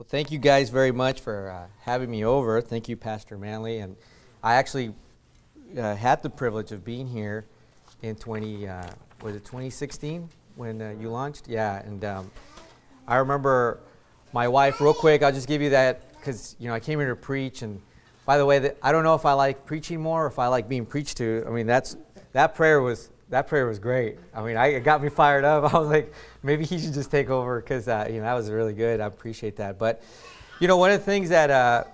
Well, thank you guys very much for uh, having me over. Thank you, Pastor Manley. And I actually uh, had the privilege of being here in 20, uh, was it 2016 when uh, you launched? Yeah. And um, I remember my wife, real quick, I'll just give you that because, you know, I came here to preach. And by the way, the, I don't know if I like preaching more or if I like being preached to. I mean, that's that prayer was that prayer was great. I mean, I, it got me fired up. I was like, maybe he should just take over because uh, you know that was really good. I appreciate that. But you know, one of the things that uh,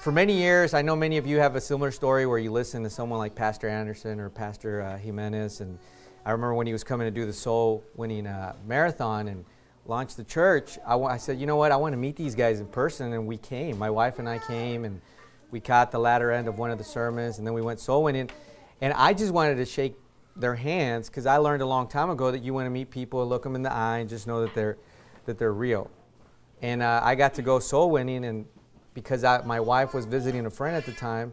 for many years, I know many of you have a similar story where you listen to someone like Pastor Anderson or Pastor uh, Jimenez. And I remember when he was coming to do the soul winning uh, marathon and launch the church. I said, you know what? I want to meet these guys in person, and we came. My wife and I came, and we caught the latter end of one of the sermons, and then we went soul winning. And I just wanted to shake their hands because I learned a long time ago that you want to meet people, look them in the eye, and just know that they're that they're real. And uh, I got to go soul winning, and because I, my wife was visiting a friend at the time,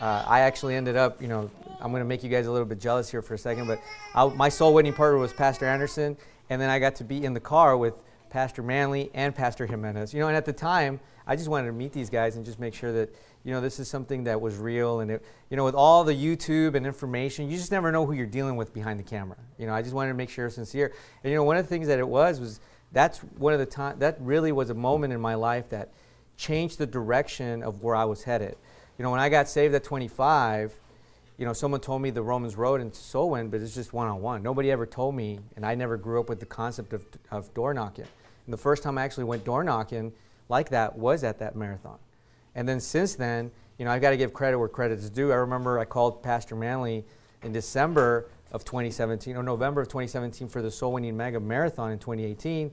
uh, I actually ended up, you know, I'm going to make you guys a little bit jealous here for a second, but I, my soul winning partner was Pastor Anderson, and then I got to be in the car with Pastor Manley and Pastor Jimenez. You know, and at the time, I just wanted to meet these guys and just make sure that you know, this is something that was real. And, it, you know, with all the YouTube and information, you just never know who you're dealing with behind the camera. You know, I just wanted to make sure it's sincere. And, you know, one of the things that it was was that's one of the time, that really was a moment in my life that changed the direction of where I was headed. You know, when I got saved at 25, you know, someone told me the Romans Road and Solwyn, but it's just one on one. Nobody ever told me, and I never grew up with the concept of, of door knocking. And the first time I actually went door knocking like that was at that marathon. And then since then, you know, I've got to give credit where credit is due. I remember I called Pastor Manley in December of 2017 or November of 2017 for the Soul Winning Mega Marathon in 2018.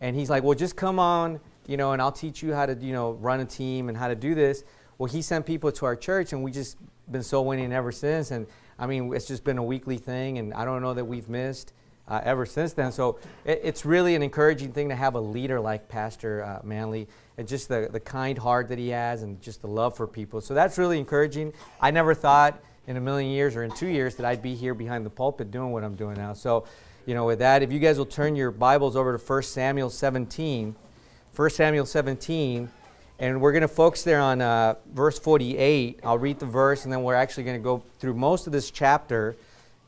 And he's like, well, just come on, you know, and I'll teach you how to, you know, run a team and how to do this. Well, he sent people to our church and we just been soul winning ever since. And I mean, it's just been a weekly thing and I don't know that we've missed uh, ever since then. So it, it's really an encouraging thing to have a leader like Pastor uh, Manley and just the, the kind heart that he has and just the love for people. So that's really encouraging. I never thought in a million years or in two years that I'd be here behind the pulpit doing what I'm doing now. So, you know, with that, if you guys will turn your Bibles over to 1 Samuel 17, 1 Samuel 17. And we're going to focus there on uh, verse 48. I'll read the verse, and then we're actually going to go through most of this chapter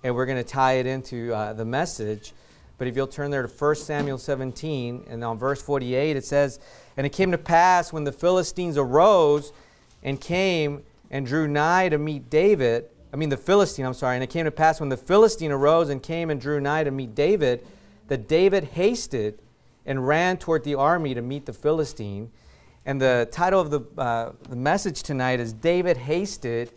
and we're going to tie it into uh, the message. But if you'll turn there to 1 Samuel 17, and on verse 48, it says, And it came to pass when the Philistines arose and came and drew nigh to meet David, I mean the Philistine, I'm sorry, and it came to pass when the Philistine arose and came and drew nigh to meet David, that David hasted and ran toward the army to meet the Philistine. And the title of the, uh, the message tonight is David Hasted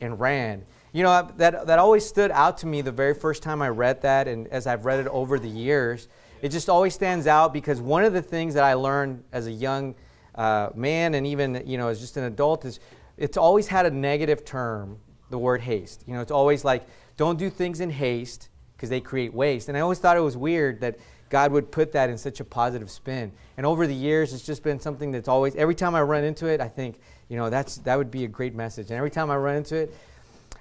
and Ran. You know, that, that always stood out to me the very first time I read that, and as I've read it over the years, it just always stands out because one of the things that I learned as a young uh, man and even, you know, as just an adult is it's always had a negative term, the word haste. You know, it's always like, don't do things in haste because they create waste. And I always thought it was weird that God would put that in such a positive spin. And over the years, it's just been something that's always, every time I run into it, I think, you know, that's, that would be a great message. And every time I run into it,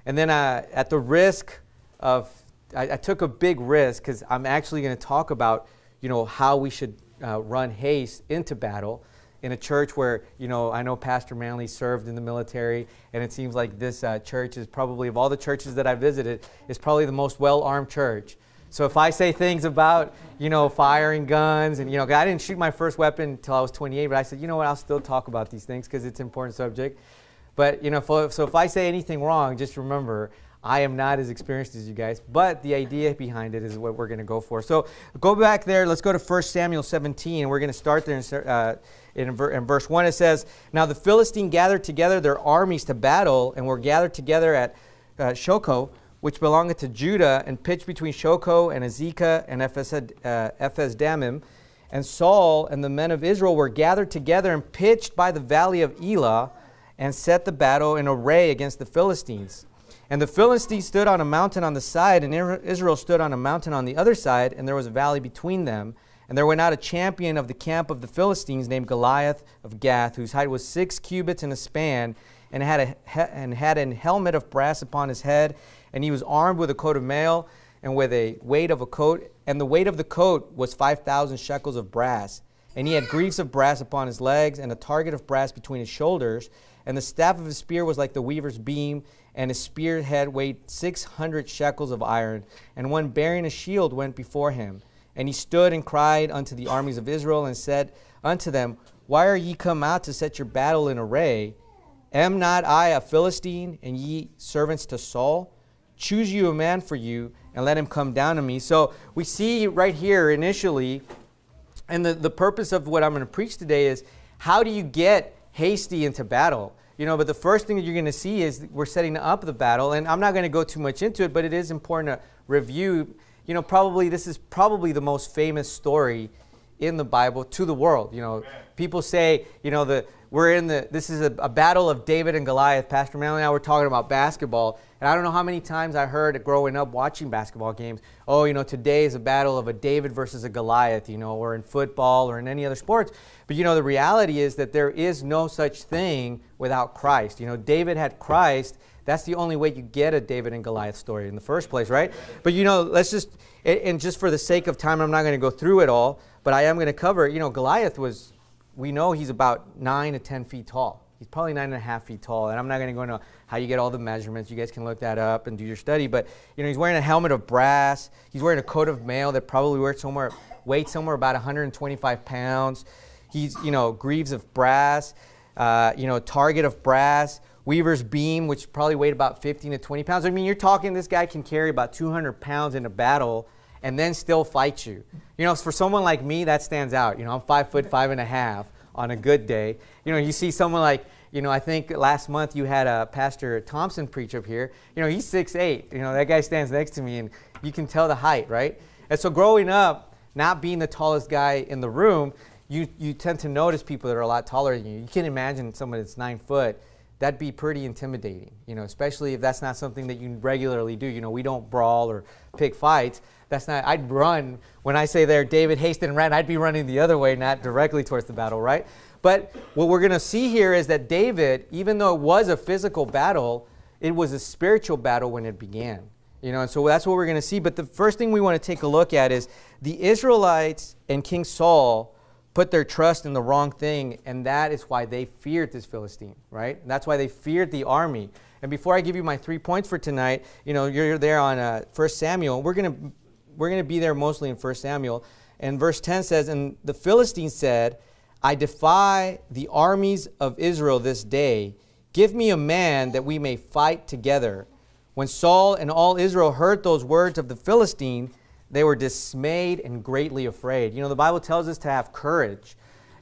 and then I, uh, at the risk of, I, I took a big risk because I'm actually going to talk about, you know, how we should uh, run haste into battle in a church where, you know, I know Pastor Manley served in the military, and it seems like this uh, church is probably, of all the churches that I visited, is probably the most well-armed church. So if I say things about, you know, firing guns and, you know, I didn't shoot my first weapon until I was 28, but I said, you know what, I'll still talk about these things because it's an important subject. But you know, if, so if I say anything wrong, just remember I am not as experienced as you guys, but the idea behind it is what we're going to go for. So go back there. Let's go to 1 Samuel 17. We're going to start there in, uh, in, in, verse 1. It says, Now the Philistine gathered together their armies to battle, and were gathered together at uh, Shoko, which belongeth to Judah, and pitched between Shoko and Azekah and uh, Ephes-Damim. and Saul and the men of Israel were gathered together and pitched by the valley of Elah and set the battle in array against the Philistines. And the Philistines stood on a mountain on the side, and Israel stood on a mountain on the other side, and there was a valley between them. And there went out a champion of the camp of the Philistines named Goliath of Gath, whose height was six cubits and a span, and had, a and had an helmet of brass upon his head, and he was armed with a coat of mail and with a weight of a coat, and the weight of the coat was 5,000 shekels of brass. And he had greaves of brass upon his legs and a target of brass between his shoulders. And the staff of his spear was like the weaver's beam, and his spearhead weighed 600 shekels of iron. And one bearing a shield went before him. And he stood and cried unto the armies of Israel, and said unto them, Why are ye come out to set your battle in array? Am not I a Philistine, and ye servants to Saul? Choose you a man for you, and let him come down to me. So we see right here initially, and the, the purpose of what I'm going to preach today is how do you get hasty into battle? You know, but the first thing that you're going to see is we're setting up the battle, and I'm not going to go too much into it, but it is important to review. You know, probably this is probably the most famous story in the Bible to the world. You know, people say, you know, the we're in the this is a, a battle of David and Goliath. Pastor Manley and I were talking about basketball, and I don't know how many times I heard growing up watching basketball games, oh, you know, today is a battle of a David versus a Goliath, you know, or in football or in any other sports. But, you know, the reality is that there is no such thing without Christ. You know, David had Christ. That's the only way you get a David and Goliath story in the first place, right? But, you know, let's just, and just for the sake of time, I'm not going to go through it all, but I am going to cover, you know, Goliath was, we know he's about nine to 10 feet tall. He's probably nine and a half feet tall, and I'm not going to go into how you get all the measurements. You guys can look that up and do your study. But you know, he's wearing a helmet of brass. He's wearing a coat of mail that probably weighs somewhere weighed somewhere about 125 pounds. He's you know greaves of brass, uh, you know target of brass, weaver's beam, which probably weighed about 15 to 20 pounds. I mean, you're talking this guy can carry about 200 pounds in a battle and then still fight you. You know, for someone like me, that stands out. You know, I'm five foot five and a half on a good day. You know, you see someone like, you know, I think last month you had a Pastor Thompson preach up here. You know, he's six eight. You know, that guy stands next to me and you can tell the height, right? And so growing up, not being the tallest guy in the room, you, you tend to notice people that are a lot taller than you. You can not imagine someone that's nine foot that'd be pretty intimidating, you know, especially if that's not something that you regularly do. You know, we don't brawl or pick fights. That's not, I'd run. When I say there, David hastened and ran, I'd be running the other way, not directly towards the battle, right? But what we're going to see here is that David, even though it was a physical battle, it was a spiritual battle when it began. You know, and so that's what we're going to see. But the first thing we want to take a look at is the Israelites and King Saul put their trust in the wrong thing, and that is why they feared this Philistine, right? And that's why they feared the army. And before I give you my three points for tonight, you know, you're there on uh, 1 Samuel. We're going to we're going to be there mostly in 1 Samuel. And verse 10 says, And the Philistine said, I defy the armies of Israel this day. Give me a man that we may fight together. When Saul and all Israel heard those words of the Philistine, they were dismayed and greatly afraid. You know, the Bible tells us to have courage.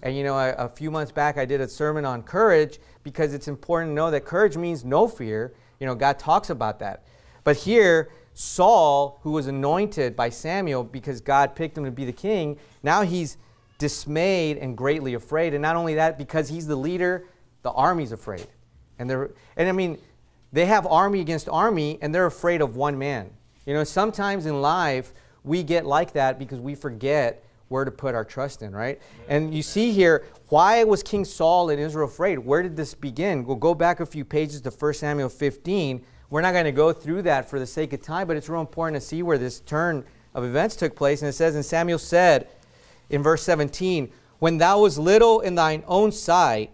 And you know, a, a, few months back, I did a sermon on courage because it's important to know that courage means no fear. You know, God talks about that. But here, Saul, who was anointed by Samuel because God picked him to be the king, now he's dismayed and greatly afraid. And not only that, because he's the leader, the army's afraid. And they're, and I mean, they have army against army, and they're afraid of one man. You know, sometimes in life, we get like that because we forget where to put our trust in, right? And you see here, why was King Saul and Israel afraid? Where did this begin? We'll go back a few pages to 1 Samuel 15. We're not going to go through that for the sake of time, but it's real important to see where this turn of events took place. And it says, And Samuel said in verse 17, When thou was little in thine own sight,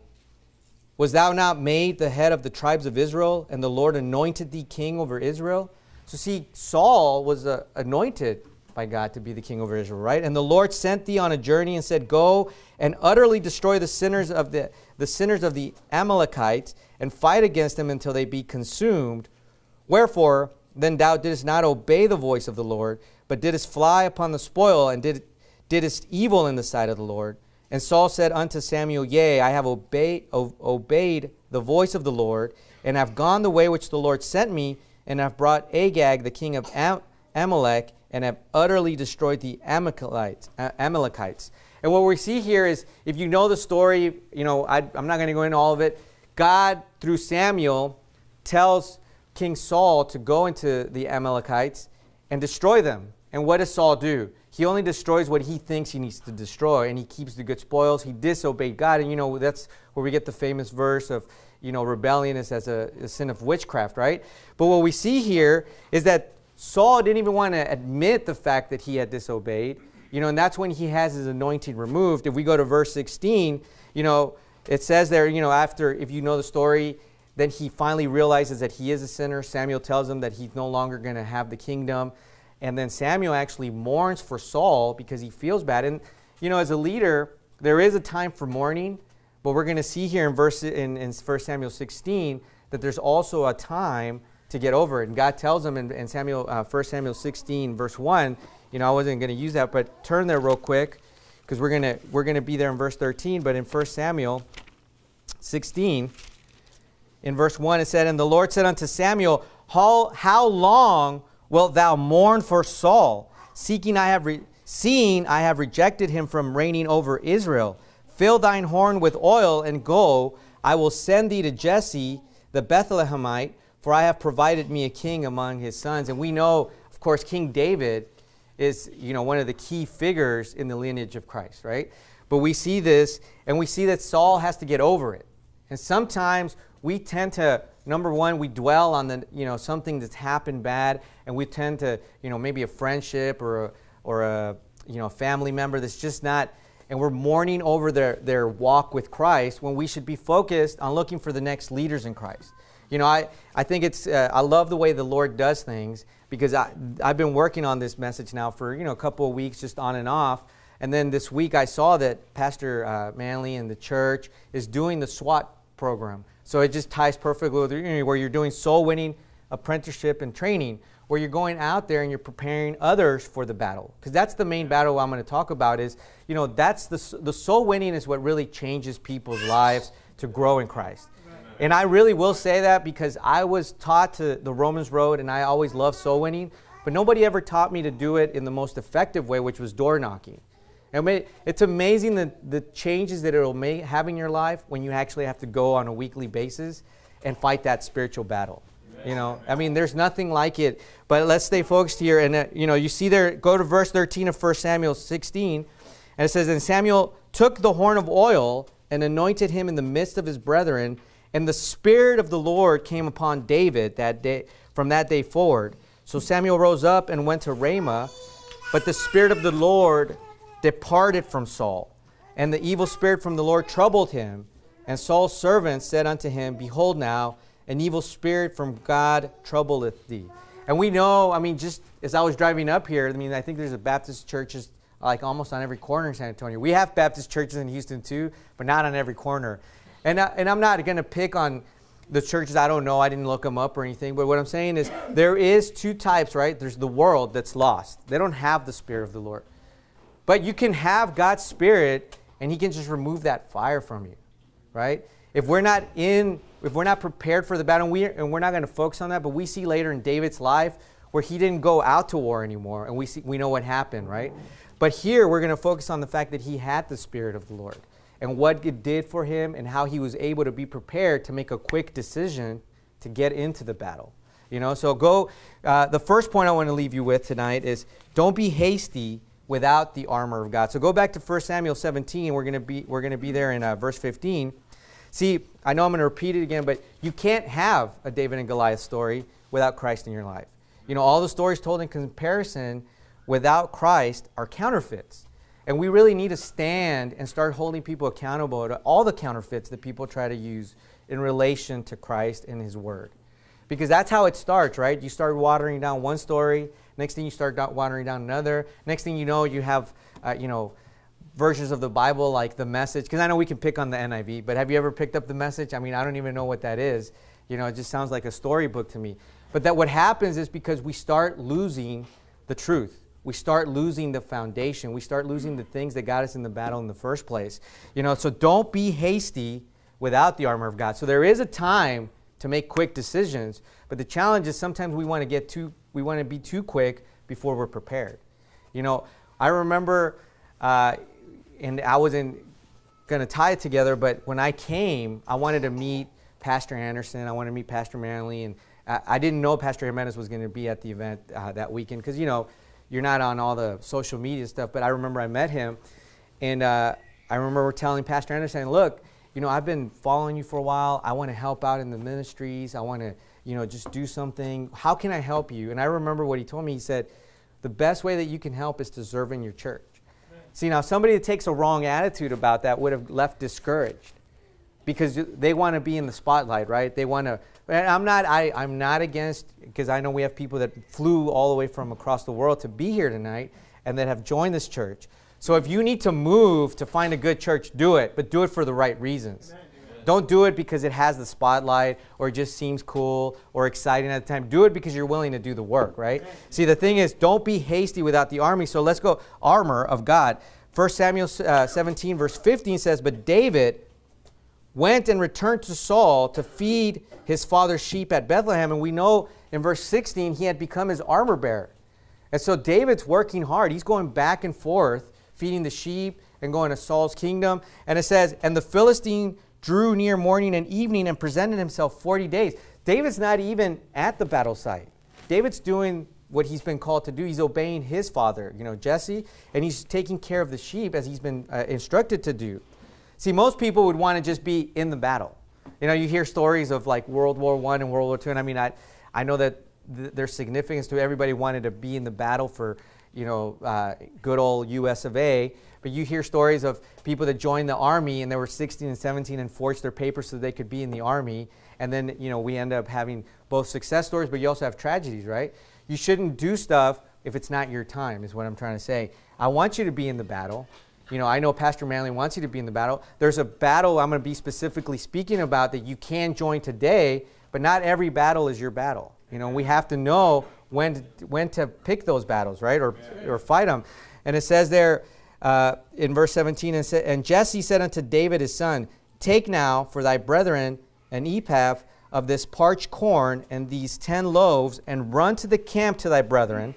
was thou not made the head of the tribes of Israel, and the Lord anointed thee king over Israel? So see, Saul was uh, anointed by God to be the king over Israel, right? And the Lord sent thee on a journey and said, Go and utterly destroy the sinners of the, the sinners of the Amalekites and fight against them until they be consumed. Wherefore, then thou didst not obey the voice of the Lord, but didst fly upon the spoil and did, didst evil in the sight of the Lord. And Saul said unto Samuel, Yea, I have obeyed, obeyed the voice of the Lord, and have gone the way which the Lord sent me, and have brought Agag, the king of Am Amalek, and have utterly destroyed the Amalekites. Uh, Amalekites. And what we see here is, if you know the story, you know I, I'm not going to go into all of it. God, through Samuel, tells King Saul to go into the Amalekites and destroy them. And what does Saul do? He only destroys what he thinks he needs to destroy, and he keeps the good spoils. He disobeyed God, and you know that's where we get the famous verse of, you know, rebellion is as a, a sin of witchcraft, right? But what we see here is that Saul didn't even want to admit the fact that he had disobeyed. You know, and that's when he has his anointing removed. If we go to verse 16, you know, it says there, you know, after, if you know the story, then he finally realizes that he is a sinner. Samuel tells him that he's no longer going to have the kingdom. And then Samuel actually mourns for Saul because he feels bad. And, you know, as a leader, there is a time for mourning, but we're going to see here in verse in, in 1 Samuel 16 that there's also a time to get over it. And God tells him in, in Samuel, uh, 1 Samuel 16, verse 1, you know, I wasn't going to use that, but turn there real quick because we're going we're gonna be there in verse 13. But in 1 Samuel 16, in verse 1, it said, And the Lord said unto Samuel, How, how long wilt thou mourn for Saul, seeking I have seeing I have rejected him from reigning over Israel? Fill thine horn with oil and go. I will send thee to Jesse the Bethlehemite for I have provided me a king among his sons. And we know, of course, King David is, you know, one of the key figures in the lineage of Christ, right? But we see this, and we see that Saul has to get over it. And sometimes we tend to number one we dwell on the you know something that's happened bad and we tend to you know maybe a friendship or a, or a you know family member that's just not and we're mourning over their their walk with christ when we should be focused on looking for the next leaders in christ you know, I, I think it's, uh, I love the way the Lord does things because I, I've been working on this message now for, you know, a couple of weeks just on and off. And then this week I saw that Pastor uh, Manley and the church is doing the SWAT program. So it just ties perfectly with you where you're doing soul winning, apprenticeship, and training, where you're going out there and you're preparing others for the battle. Because that's the main battle I'm going to talk about is, you know, that's the, the soul winning is what really changes people's lives to grow in Christ. And I really will say that because I was taught to the Romans road and I always loved soul winning, but nobody ever taught me to do it in the most effective way, which was door knocking. And it's amazing the, the changes that it'll make, have in your life when you actually have to go on a weekly basis and fight that spiritual battle. You know, I mean, there's nothing like it. But let's stay focused here. And, uh, you know, you see there, go to verse 13 of 1 Samuel 16. And it says, And Samuel took the horn of oil and anointed him in the midst of his brethren and the Spirit of the Lord came upon David that day, from that day forward. So Samuel rose up and went to Ramah, but the Spirit of the Lord departed from Saul. And the evil spirit from the Lord troubled him. And Saul's servants said unto him, Behold, now an evil spirit from God troubleth thee. And we know, I mean, just as I was driving up here, I mean, I think there's a Baptist just like almost on every corner in San Antonio. We have Baptist churches in Houston too, but not on every corner. And, I, and I'm not going to pick on the churches. I don't know. I didn't look them up or anything. But what I'm saying is there is two types, right? There's the world that's lost. They don't have the Spirit of the Lord. But you can have God's Spirit and he can just remove that fire from you, right? If we're not in, if we're not prepared for the battle, and, we, and we're not going to focus on that, but we see later in David's life where he didn't go out to war anymore and we, see, we know what happened, right? But here we're going to focus on the fact that he had the Spirit of the Lord and what it did for him and how he was able to be prepared to make a quick decision to get into the battle. You know, so go. Uh, the first point I want to leave you with tonight is don't be hasty without the armor of God. So go back to 1 Samuel 17. We're gonna be we're gonna be there in uh, verse 15. See, I know I'm gonna repeat it again, but you can't have a David and Goliath story without Christ in your life. You know, all the stories told in comparison without Christ are counterfeits. And we really need to stand and start holding people accountable to all the counterfeits that people try to use in relation to Christ and His Word. Because that's how it starts, right? You start watering down one story, next thing you start watering down another, next thing you know, you have, uh, you know, versions of the Bible like the message. Because I know we can pick on the NIV, but have you ever picked up the message? I mean, I don't even know what that is. You know, it just sounds like a storybook to me. But that what happens is because we start losing the truth we start losing the foundation. We start losing the things that got us in the battle in the first place. You know, so don't be hasty without the armor of God. So there is a time to make quick decisions, but the challenge is sometimes we want to get too we want to be too quick before we're prepared. You know, I remember uh, and I wasn't going to tie it together, but when I came, I wanted to meet Pastor Anderson, I wanted to meet Pastor Manley and I, I didn't know Pastor Jimenez was going to be at the event uh, that weekend because, you know, you're not on all the social media stuff, but I remember I met him, and uh, I remember telling Pastor Anderson, look, you know, I've been following you for a while. I want to help out in the ministries. I want to, you know, just do something. How can I help you? And I remember what he told me. He said, the best way that you can help is to serve in your church. See, now somebody that takes a wrong attitude about that would have left discouraged because they want to be in the spotlight, right? They want to I'm not, I, I'm not against, because I know we have people that flew all the way from across the world to be here tonight and that have joined this church. So if you need to move to find a good church, do it, but do it for the right reasons. Amen. Don't do it because it has the spotlight or it just seems cool or exciting at the time. Do it because you're willing to do the work, right? Amen. See, the thing is, don't be hasty without the army. So let's go armor of God. 1 Samuel uh, 17, verse 15 says, But David went and returned to Saul to feed his father's sheep at Bethlehem. And we know in verse 16, he had become his armor bearer. And so David's working hard. He's going back and forth, feeding the sheep and going to Saul's kingdom. And it says, And the Philistine drew near morning and evening and presented himself 40 days. David's not even at the battle site. David's doing what he's been called to do. He's obeying his father, you know, Jesse, and he's taking care of the sheep as he's been uh, instructed to do. See, most people would want to just be in the battle. You know, you hear stories of like World War One and World War Two, and I mean, I, I know that th- there's significance to everybody wanted to be in the battle for, you know, uh, good old U.S. of A. But you hear stories of people that joined the army and they were 16 and 17 and forged their papers so they could be in the army, and then you know we end up having both success stories, but you also have tragedies, right? You shouldn't do stuff if it's not your time, is what I'm trying to say. I want you to be in the battle. You know, I know Pastor Manley wants you to be in the battle. There's a battle I'm going to be specifically speaking about that you can join today, but not every battle is your battle. You know, we have to know when to, when to pick those battles, right, or or fight them. And it says there uh, in verse 17, and, sa- and Jesse said unto David his son, Take now for thy brethren an ephah of this parched corn and these ten loaves, and run to the camp to thy brethren.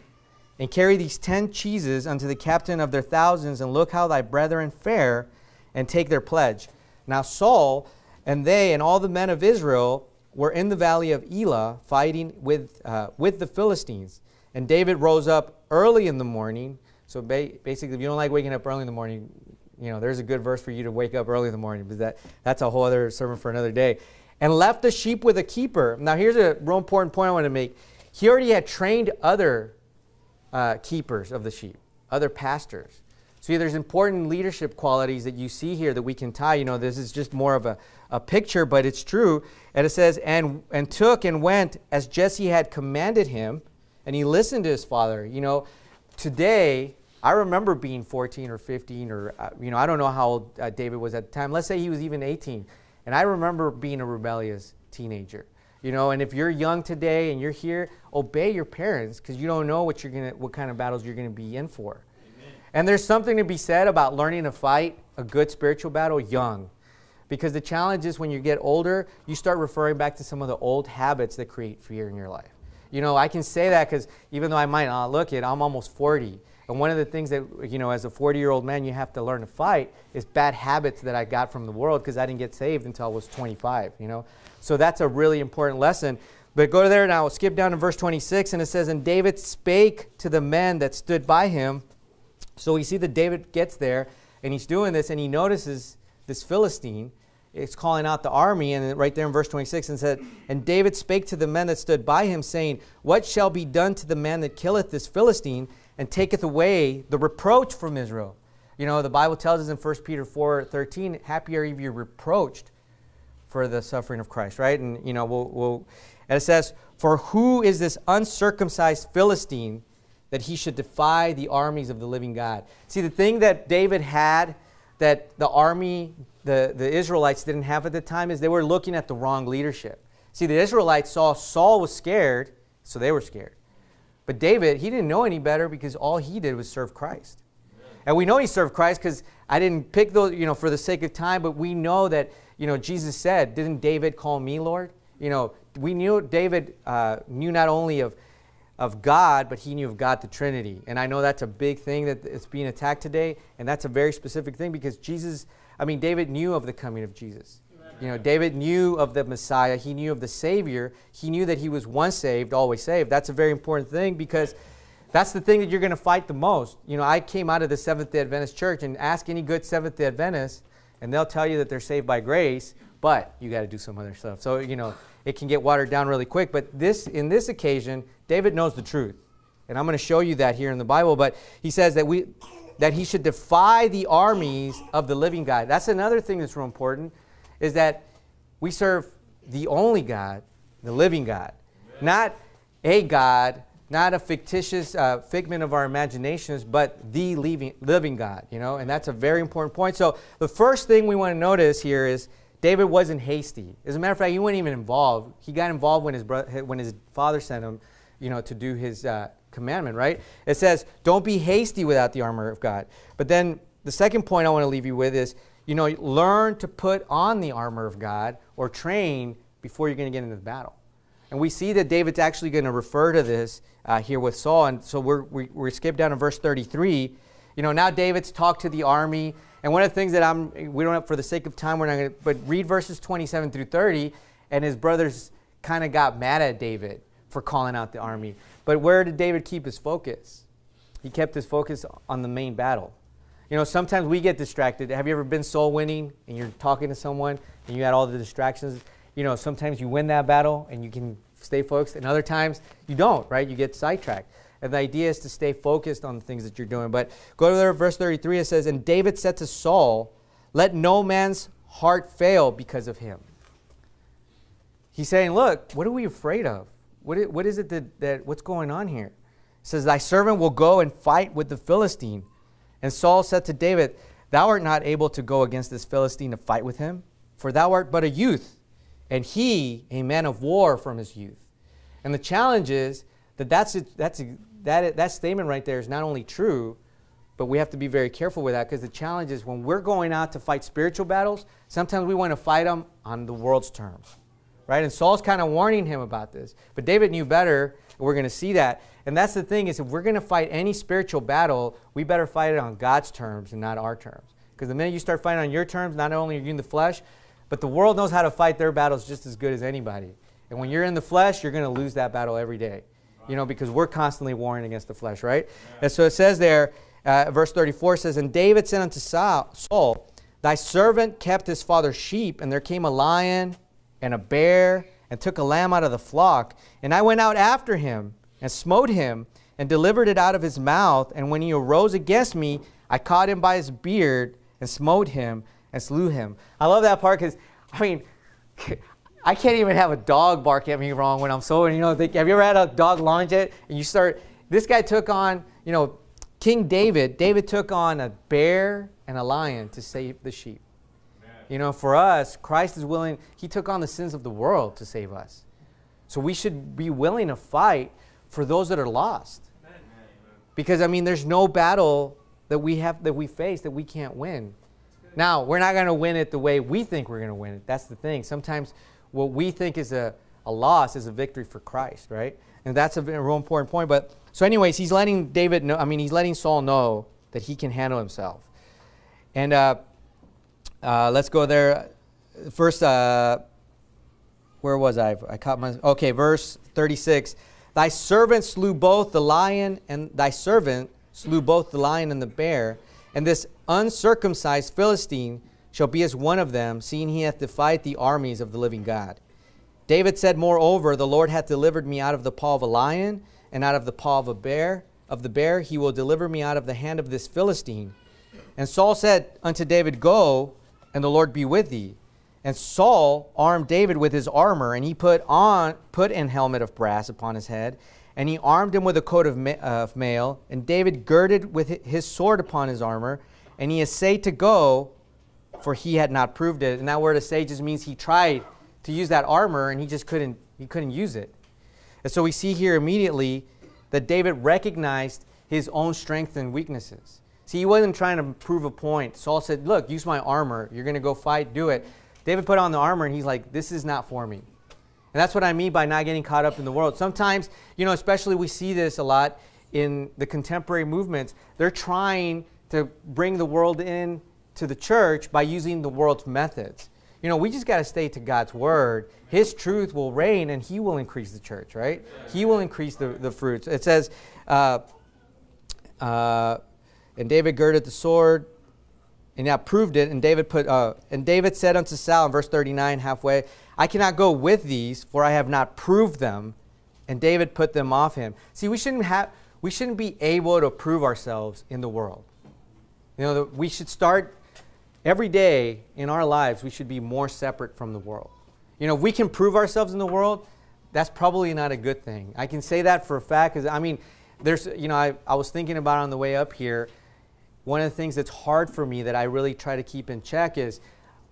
And carry these ten cheeses unto the captain of their thousands, and look how thy brethren fare, and take their pledge. Now Saul and they and all the men of Israel were in the valley of Elah fighting with, uh, with the Philistines. And David rose up early in the morning. So ba basically, if you don't like waking up early in the morning, you know, there's a good verse for you to wake up early in the morning, but that, that's a whole other sermon for another day. And left the sheep with a keeper. Now, here's a real important point I want to make. He already had trained other uh, keepers of the sheep, other pastors. See, there's important leadership qualities that you see here that we can tie. You know, this is just more of a, a picture, but it's true. And it says, and, and took and went as Jesse had commanded him, and he listened to his father. You know, today, I remember being 14 or 15, or, uh, you know, I don't know how old uh, David was at the time. Let's say he was even 18. And I remember being a rebellious teenager. You know, and if you're young today and you're here, obey your parents because you don't know what you're gonna, what kind of battles you're gonna be in for. Amen. And there's something to be said about learning to fight a good spiritual battle young, because the challenge is when you get older, you start referring back to some of the old habits that create fear in your life. You know, I can say that because even though I might not look it, I'm almost 40. And one of the things that, you know, as a 40 year old man, you have to learn to fight is bad habits that I got from the world because I didn't get saved until I was 25, you know. So that's a really important lesson. But go there now, skip down to verse 26, and it says, And David spake to the men that stood by him. So we see that David gets there, and he's doing this, and he notices this Philistine. It's calling out the army, and right there in verse 26, and said, And David spake to the men that stood by him, saying, What shall be done to the man that killeth this Philistine, and taketh away the reproach from Israel? You know, the Bible tells us in 1 Peter 4 13, Happy are you reproached for the suffering of Christ, right? And you know, we'll, we'll, and it says, "For who is this uncircumcised Philistine that he should defy the armies of the living God?" See, the thing that David had that the army, the, the Israelites didn't have at the time is they were looking at the wrong leadership. See, the Israelites saw Saul was scared, so they were scared. But David, he didn't know any better because all he did was serve Christ. And we know he served Christ because I didn't pick those, you know, for the sake of time, but we know that you know, Jesus said, Didn't David call me Lord? You know, we knew David uh, knew not only of, of God, but he knew of God the Trinity. And I know that's a big thing that it's being attacked today, and that's a very specific thing because Jesus, I mean, David knew of the coming of Jesus. You know, David knew of the Messiah, he knew of the Savior, he knew that he was once saved, always saved. That's a very important thing because that's the thing that you're going to fight the most. You know, I came out of the Seventh day Adventist church and ask any good Seventh day Adventist and they'll tell you that they're saved by grace, but you got to do some other stuff. So, you know, it can get watered down really quick. But this, in this occasion, David knows the truth. And I'm going to show you that here in the Bible. But he says that, we, that he should defy the armies of the living God. That's another thing that's real important, is that we serve the only God, the living God, not a God not a fictitious uh, figment of our imaginations, but the living, living God, you know, and that's a very important point. So the first thing we want to notice here is David wasn't hasty. As a matter of fact, he wasn't even involved. He got involved when his, brother, when his father sent him, you know, to do his uh, commandment, right? It says, don't be hasty without the armor of God. But then the second point I want to leave you with is, you know, learn to put on the armor of God or train before you're going to get into the battle. And we see that David's actually going to refer to this uh, here with Saul. And so we're, we, we skip down to verse 33. You know, now David's talked to the army. And one of the things that I'm, we don't have, for the sake of time, we're not going to, but read verses 27 through 30. And his brothers kind of got mad at David for calling out the army. But where did David keep his focus? He kept his focus on the main battle. You know, sometimes we get distracted. Have you ever been soul winning and you're talking to someone and you had all the distractions? You know, sometimes you win that battle and you can stay focused, and other times you don't, right? You get sidetracked. And the idea is to stay focused on the things that you're doing. But go to there, verse 33, it says, And David said to Saul, Let no man's heart fail because of him. He's saying, Look, what are we afraid of? What is, what is it that, that, what's going on here? It says, Thy servant will go and fight with the Philistine. And Saul said to David, Thou art not able to go against this Philistine to fight with him, for thou art but a youth and he a man of war from his youth. And the challenge is that that's a, that's a, that that statement right there is not only true, but we have to be very careful with that because the challenge is when we're going out to fight spiritual battles, sometimes we want to fight them on the world's terms, right? And Saul's kind of warning him about this, but David knew better. And we're going to see that, and that's the thing is if we're going to fight any spiritual battle, we better fight it on God's terms and not our terms. Because the minute you start fighting on your terms, not only are you in the flesh, but the world knows how to fight their battles just as good as anybody. And when you're in the flesh, you're going to lose that battle every day. You know, because we're constantly warring against the flesh, right? Yeah. And so it says there, uh, verse 34 says, And David said unto Saul, Thy servant kept his father's sheep, and there came a lion and a bear, and took a lamb out of the flock. And I went out after him, and smote him, and delivered it out of his mouth. And when he arose against me, I caught him by his beard, and smote him and slew him. I love that part because, I mean, I can't even have a dog bark at me wrong when I'm sober. You know, they, have you ever had a dog lunge at and you start? This guy took on, you know, King David. David took on a bear and a lion to save the sheep. Amen. You know, for us, Christ is willing. He took on the sins of the world to save us. So we should be willing to fight for those that are lost. Amen. Because I mean, there's no battle that we have that we face that we can't win. Now, we're not going to win it the way we think we're going to win it. That's the thing. Sometimes what we think is a, a loss is a victory for Christ, right? And that's a real important point. But so, anyways, he's letting David know, I mean, he's letting Saul know that he can handle himself. And uh, uh, let's go there. First, uh, where was I? I caught my. Okay, verse 36. Thy servant slew both the lion and thy servant slew both the lion and the bear, and this uncircumcised Philistine shall be as one of them, seeing he hath defied the armies of the living God. David said, Moreover, the Lord hath delivered me out of the paw of a lion, and out of the paw of a bear. Of the bear he will deliver me out of the hand of this Philistine. And Saul said unto David, Go, and the Lord be with thee. And Saul armed David with his armor, and he put on put an helmet of brass upon his head, and he armed him with a coat of, ma of mail. And David girded with his sword upon his armor, and he essayed to go, for he had not proved it. And that word essay just means he tried to use that armor and he just couldn't, he couldn't use it. And so we see here immediately that David recognized his own strengths and weaknesses. See, he wasn't trying to prove a point. Saul said, Look, use my armor. You're going to go fight, do it. David put on the armor and he's like, This is not for me. And that's what I mean by not getting caught up in the world. Sometimes, you know, especially we see this a lot in the contemporary movements. They're trying to bring the world in to the church by using the world's methods. You know, we just got to stay to God's word. His truth will reign and he will increase the church, right? He will increase the, the fruits. It says, uh, uh, and David girded the sword and now proved it. And David, put, uh, and David said unto Saul in verse 39, halfway, I cannot go with these, for I have not proved them. And David put them off him. See, we shouldn't, have, we shouldn't be able to prove ourselves in the world. You know, that we should start every day in our lives, we should be more separate from the world. You know, if we can prove ourselves in the world, that's probably not a good thing. I can say that for a fact because, I mean, there's, you know, I, I was thinking about on the way up here. One of the things that's hard for me that I really try to keep in check is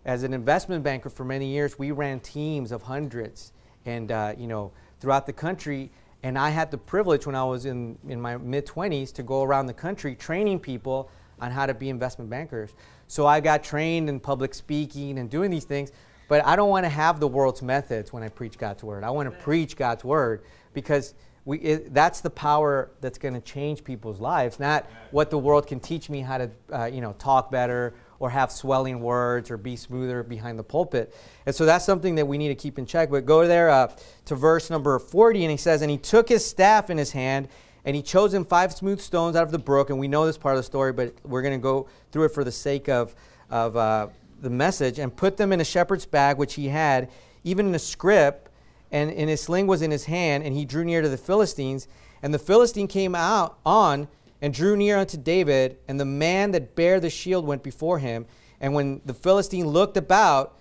as an investment banker for many years, we ran teams of hundreds and, uh, you know, throughout the country. And I had the privilege when I was in, in my mid 20s to go around the country training people on how to be investment bankers. So I got trained in public speaking and doing these things, but I don't want to have the world's methods when I preach God's word. I want to preach God's word because we, it, that's the power that's going to change people's lives, not what the world can teach me how to uh, you know, talk better or have swelling words or be smoother behind the pulpit. And so that's something that we need to keep in check. But go there uh, to verse number 40, and he says, And he took his staff in his hand and he chose him five smooth stones out of the brook. And we know this part of the story, but we're going to go through it for the sake of, of uh, the message. And put them in a shepherd's bag, which he had, even in a scrip. And, in his sling was in his hand. And he drew near to the Philistines. And the Philistine came out on and drew near unto David. And the man that bare the shield went before him. And when the Philistine looked about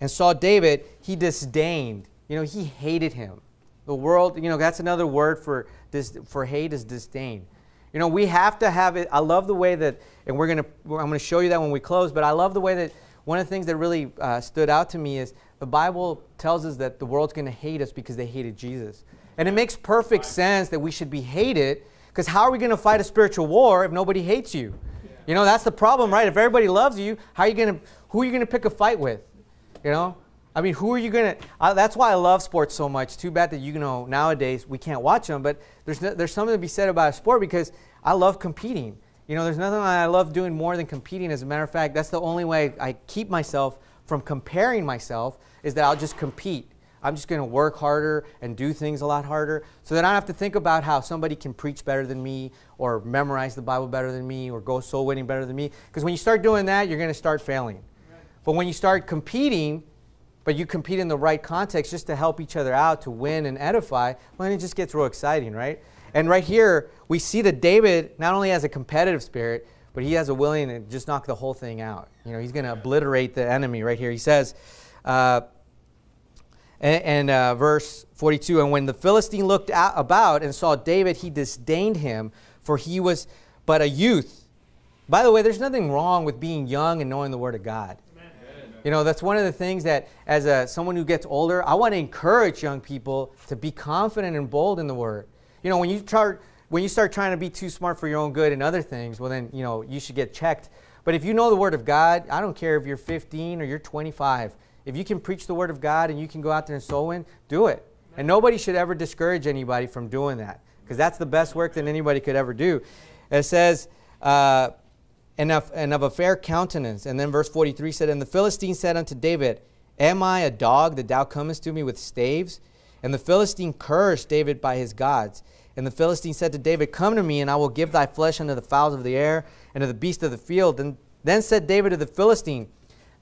and saw David, he disdained. You know, he hated him. The world, you know, that's another word for this for hate is disdain. You know, we have to have it. I love the way that, and we're gonna, I'm gonna show you that when we close. But I love the way that one of the things that really uh, stood out to me is the Bible tells us that the world's gonna hate us because they hated Jesus, and it makes perfect sense that we should be hated. Because how are we gonna fight a spiritual war if nobody hates you? You know, that's the problem, right? If everybody loves you, how are you gonna, who are you gonna pick a fight with? You know, I mean, who are you gonna? Uh, that's why I love sports so much. Too bad that you know nowadays we can't watch them, but there's no, there's something to be said about a sport because I love competing. You know, there's nothing I love doing more than competing. As a matter of fact, that's the only way I keep myself from comparing myself is that I'll just compete. I'm just going to work harder and do things a lot harder so that I don't have to think about how somebody can preach better than me or memorize the Bible better than me or go soul winning better than me. Because when you start doing that, you're going to start failing. Right. But when you start competing, but you compete in the right context just to help each other out, to win and edify, well, then it just gets real exciting, right? And right here, we see that David not only has a competitive spirit, but he has a willing to just knock the whole thing out. You know, he's going to obliterate the enemy right here. He says, uh, and, and uh, verse 42, and when the Philistine looked out, about and saw David, he disdained him, for he was but a youth. By the way, there's nothing wrong with being young and knowing the Word of God. You know, that's one of the things that as a, someone who gets older, I want to encourage young people to be confident and bold in the word. You know, when you start when you start trying to be too smart for your own good and other things, well then, you know, you should get checked. But if you know the word of God, I don't care if you're 15 or you're 25. If you can preach the word of God and you can go out there and sow in, do it. And nobody should ever discourage anybody from doing that because that's the best work that anybody could ever do. It says, uh, and of, and of a fair countenance. And then verse 43 said, And the Philistine said unto David, Am I a dog that thou comest to me with staves? And the Philistine cursed David by his gods. And the Philistine said to David, Come to me, and I will give thy flesh unto the fowls of the air and to the beasts of the field. And then said David to the Philistine,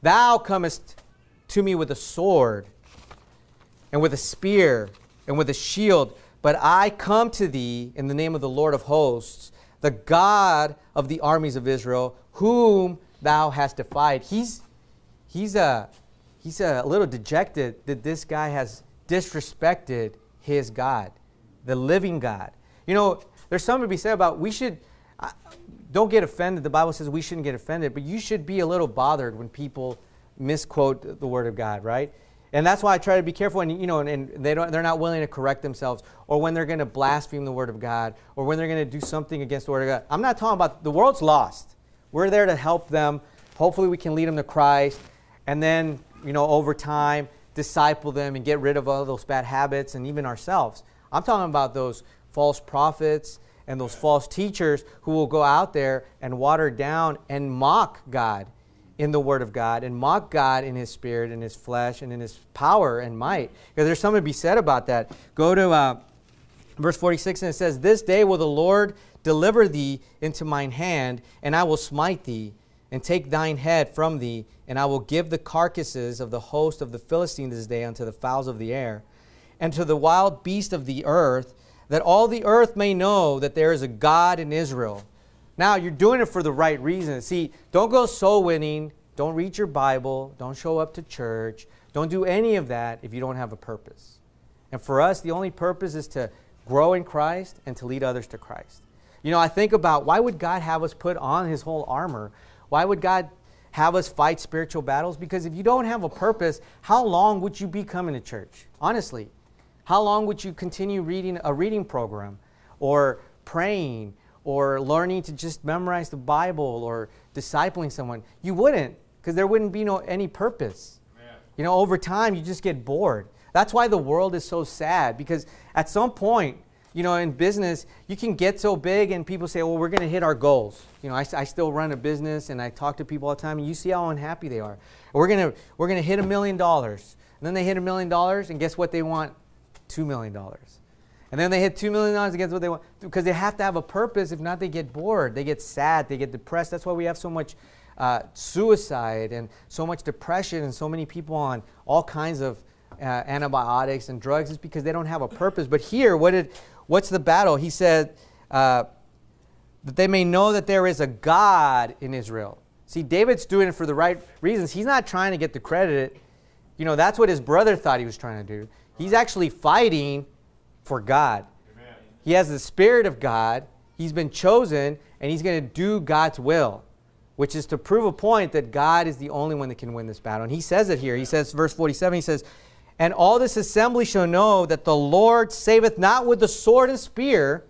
Thou comest to me with a sword, and with a spear, and with a shield, but I come to thee in the name of the Lord of hosts, the God of the armies of Israel, whom thou hast defied. He's, he's, a, he's a little dejected that this guy has disrespected his God, the living God. You know, there's something to be said about we should, don't get offended. The Bible says we shouldn't get offended, but you should be a little bothered when people misquote the Word of God, right? And that's why I try to be careful, and you know, and, and they don't, they're not willing to correct themselves, or when they're going to blaspheme the word of God, or when they're going to do something against the word of God. I'm not talking about the world's lost. We're there to help them. Hopefully, we can lead them to Christ, and then you know, over time, disciple them and get rid of all those bad habits, and even ourselves. I'm talking about those false prophets and those false teachers who will go out there and water down and mock God in the Word of God and mock God in His spirit and His flesh and in His power and might. Because there's something to be said about that. Go to uh, verse 46 and it says, This day will the Lord deliver thee into mine hand, and I will smite thee and take thine head from thee, and I will give the carcasses of the host of the Philistines this day unto the fowls of the air and to the wild beasts of the earth, that all the earth may know that there is a God in Israel now you're doing it for the right reason. See, don't go soul winning. Don't read your Bible. Don't show up to church. Don't do any of that if you don't have a purpose. And for us, the only purpose is to grow in Christ and to lead others to Christ. You know, I think about why would God have us put on his whole armor? Why would God have us fight spiritual battles? Because if you don't have a purpose, how long would you be coming to church? Honestly, how long would you continue reading a reading program or praying or learning to just memorize the Bible or discipling someone. You wouldn't, because there wouldn't be no any purpose. You know, over time you just get bored. That's why the world is so sad because at some point, you know, in business, you can get so big and people say, well, we're going to hit our goals. You know, I, I, still run a business and I talk to people all the time and you see how unhappy they are. We're going to we're going to hit a million dollars. And then they hit a million dollars and guess what they want? Two million dollars. And then they hit $2 million against what they want because they have to have a purpose. If not, they get bored, they get sad, they get depressed. That's why we have so much uh, suicide and so much depression and so many people on all kinds of uh, antibiotics and drugs is because they don't have a purpose. But here, what did, what's the battle? He said uh, that they may know that there is a God in Israel. See, David's doing it for the right reasons. He's not trying to get the credit. You know, that's what his brother thought he was trying to do. He's actually fighting for God. Amen. He has the Spirit of God. He's been chosen, and he's going to do God's will, which is to prove a point that God is the only one that can win this battle. And he says it here. He says, verse 47, he says, And all this assembly shall know that the Lord saveth not with the sword and spear,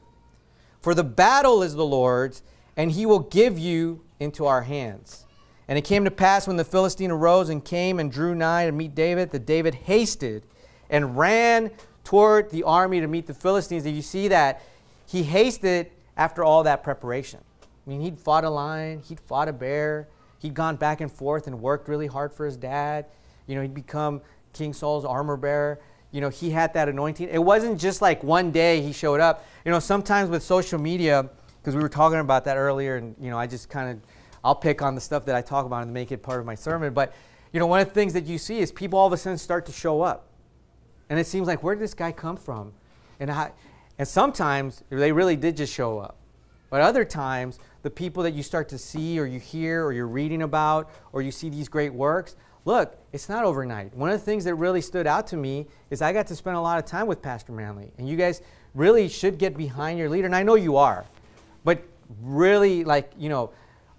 for the battle is the Lord's, and he will give you into our hands. And it came to pass when the Philistine arose and came and drew nigh to meet David, that David hasted and ran toward the army to meet the Philistines, and you see that he hasted after all that preparation? I mean, he'd fought a lion, he'd fought a bear, he'd gone back and forth and worked really hard for his dad. You know, he'd become King Saul's armor bearer. You know, he had that anointing. It wasn't just like one day he showed up. You know, sometimes with social media, because we were talking about that earlier, and, you know, I just kind of, I'll pick on the stuff that I talk about and make it part of my sermon. But, you know, one of the things that you see is people all of a sudden start to show up. And it seems like, where did this guy come from? And, I, and sometimes they really did just show up. But other times, the people that you start to see or you hear or you're reading about or you see these great works, look, it's not overnight. One of the things that really stood out to me is I got to spend a lot of time with Pastor Manley. And you guys really should get behind your leader. And I know you are. But really, like, you know,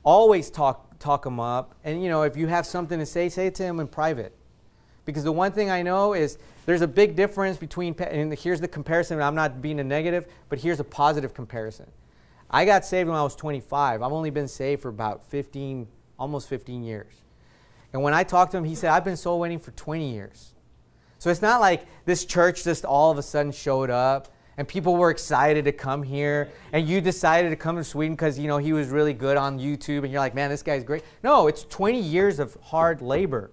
always talk, talk him up. And, you know, if you have something to say, say it to him in private. Because the one thing I know is there's a big difference between, and here's the comparison, I'm not being a negative, but here's a positive comparison. I got saved when I was 25. I've only been saved for about 15, almost 15 years. And when I talked to him, he said, I've been soul winning for 20 years. So it's not like this church just all of a sudden showed up and people were excited to come here and you decided to come to Sweden because you know he was really good on YouTube and you're like, man, this guy's great. No, it's 20 years of hard labor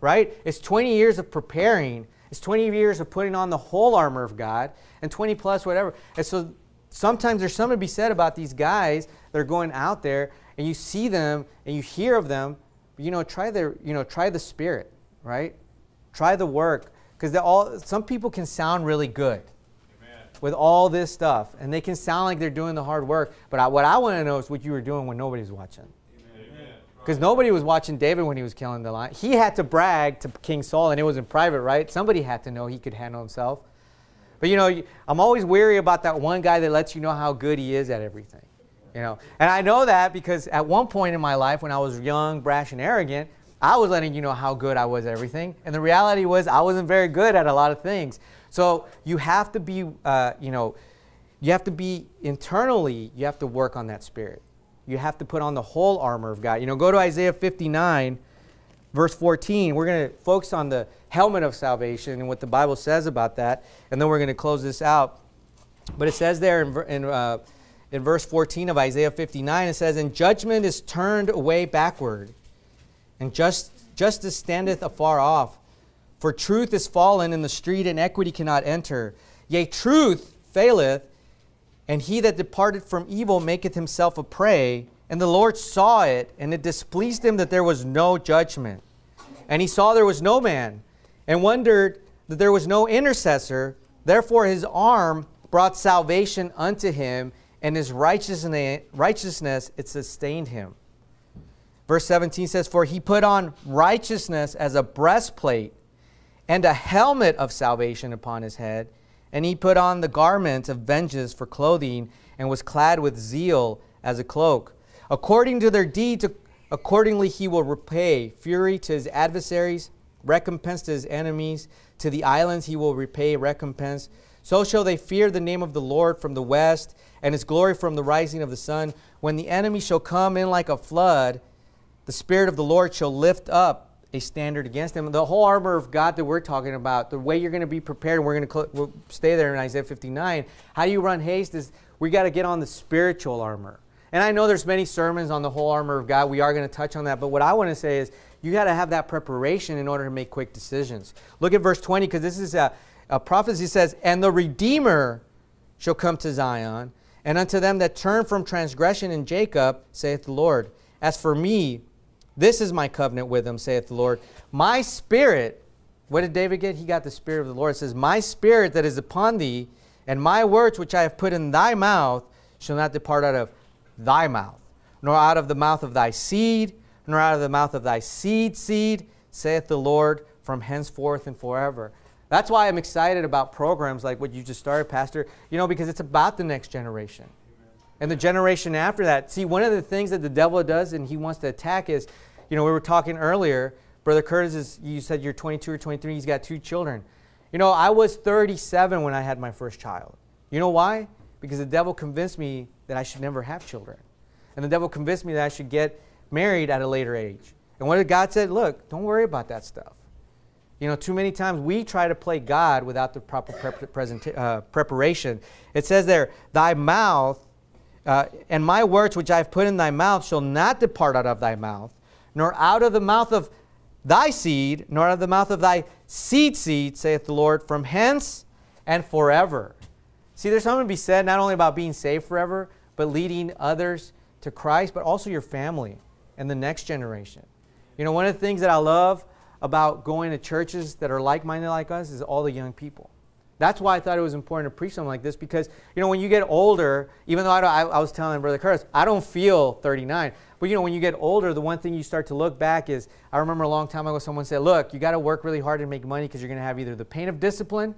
right? It's 20 years of preparing. It's 20 years of putting on the whole armor of God and 20 plus whatever. And so sometimes there's something to be said about these guys that are going out there and you see them and you hear of them. You know, try their, you know, try the spirit, right? Try the work. Because all some people can sound really good Amen. with all this stuff. And they can sound like they're doing the hard work. But I, what I want to know is what you were doing when nobody's watching. Because nobody was watching David when he was killing the lion. He had to brag to King Saul, and it was in private, right? Somebody had to know he could handle himself. But you know, I'm always weary about that one guy that lets you know how good he is at everything. You know, and I know that because at one point in my life, when I was young, brash, and arrogant, I was letting you know how good I was at everything. And the reality was, I wasn't very good at a lot of things. So you have to be, uh, you know, you have to be internally, you have to work on that spirit you have to put on the whole armor of God. You know, go to Isaiah 59, verse 14. We're going to focus on the helmet of salvation and what the Bible says about that, and then we're going to close this out. But it says there in, in, uh, in verse 14 of Isaiah 59, it says, And judgment is turned away backward, and just, justice standeth afar off. For truth is fallen in the street, and equity cannot enter. Yea, truth faileth, and he that departed from evil maketh himself a prey. And the Lord saw it, and it displeased him that there was no judgment. And he saw there was no man, and wondered that there was no intercessor. Therefore his arm brought salvation unto him, and his righteousness, righteousness it sustained him. Verse 17 says, For he put on righteousness as a breastplate, and a helmet of salvation upon his head and he put on the garment of vengeance for clothing, and was clad with zeal as a cloak. According to their deeds, accordingly he will repay fury to his adversaries, recompense to his enemies. To the islands he will repay recompense. So shall they fear the name of the Lord from the west, and his glory from the rising of the sun. When the enemy shall come in like a flood, the Spirit of the Lord shall lift up a standard against them. The whole armor of God that we're talking about, the way you're going to be prepared, we're going to we'll stay there in Isaiah 59. How you run haste is we got to get on the spiritual armor. And I know there's many sermons on the whole armor of God. We are going to touch on that, but what I want to say is you got to have that preparation in order to make quick decisions. Look at verse 20 because this is a, a prophecy says, "And the redeemer shall come to Zion, and unto them that turn from transgression in Jacob saith the Lord, as for me, this is my covenant with them, saith the Lord. My spirit, what did David get? He got the spirit of the Lord. It says, My spirit that is upon thee, and my words which I have put in thy mouth shall not depart out of thy mouth, nor out of the mouth of thy seed, nor out of the mouth of thy seed seed, saith the Lord, from henceforth and forever. That's why I'm excited about programs like what you just started, Pastor, you know, because it's about the next generation. And the generation after that. See, one of the things that the devil does and he wants to attack is you know, we were talking earlier, Brother Curtis is, you said you're 22 or 23, he's got two children. You know, I was 37 when I had my first child. You know why? Because the devil convinced me that I should never have children. And the devil convinced me that I should get married at a later age. And what did God said, look, don't worry about that stuff. You know, too many times we try to play God without the proper uh, preparation. It says there, thy mouth uh, and my words which I have put in thy mouth shall not depart out of thy mouth, nor out of the mouth of thy seed, nor out of the mouth of thy seed seed, saith the Lord, from hence and forever. See, there's something to be said not only about being saved forever, but leading others to Christ, but also your family and the next generation. You know, one of the things that I love about going to churches that are like minded like us is all the young people. That's why I thought it was important to preach something like this because, you know, when you get older, even though I, I, I, was telling Brother Curtis, I don't feel 39. But, you know, when you get older, the one thing you start to look back is I remember a long time ago someone said, look, you got to work really hard to make money because you're going to have either the pain of discipline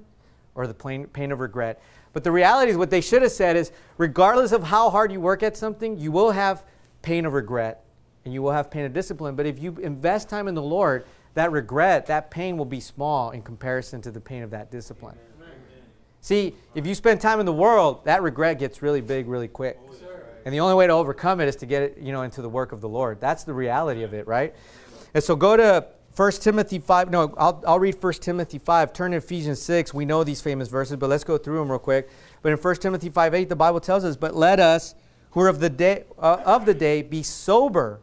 or the pain, pain of regret. But the reality is what they should have said is regardless of how hard you work at something, you will have pain of regret and you will have pain of discipline. But if you invest time in the Lord, that regret, that pain will be small in comparison to the pain of that discipline. Amen. See, if you spend time in the world, that regret gets really big really quick. Oh, and the only way to overcome it is to get it, you know, into the work of the Lord. That's the reality of it, right? And so go to 1 Timothy 5. No, I'll, I'll read 1 Timothy 5. Turn to Ephesians 6. We know these famous verses, but let's go through them real quick. But in 1 Timothy 5 8, the Bible tells us, But let us who are of the day, uh, of the day be sober,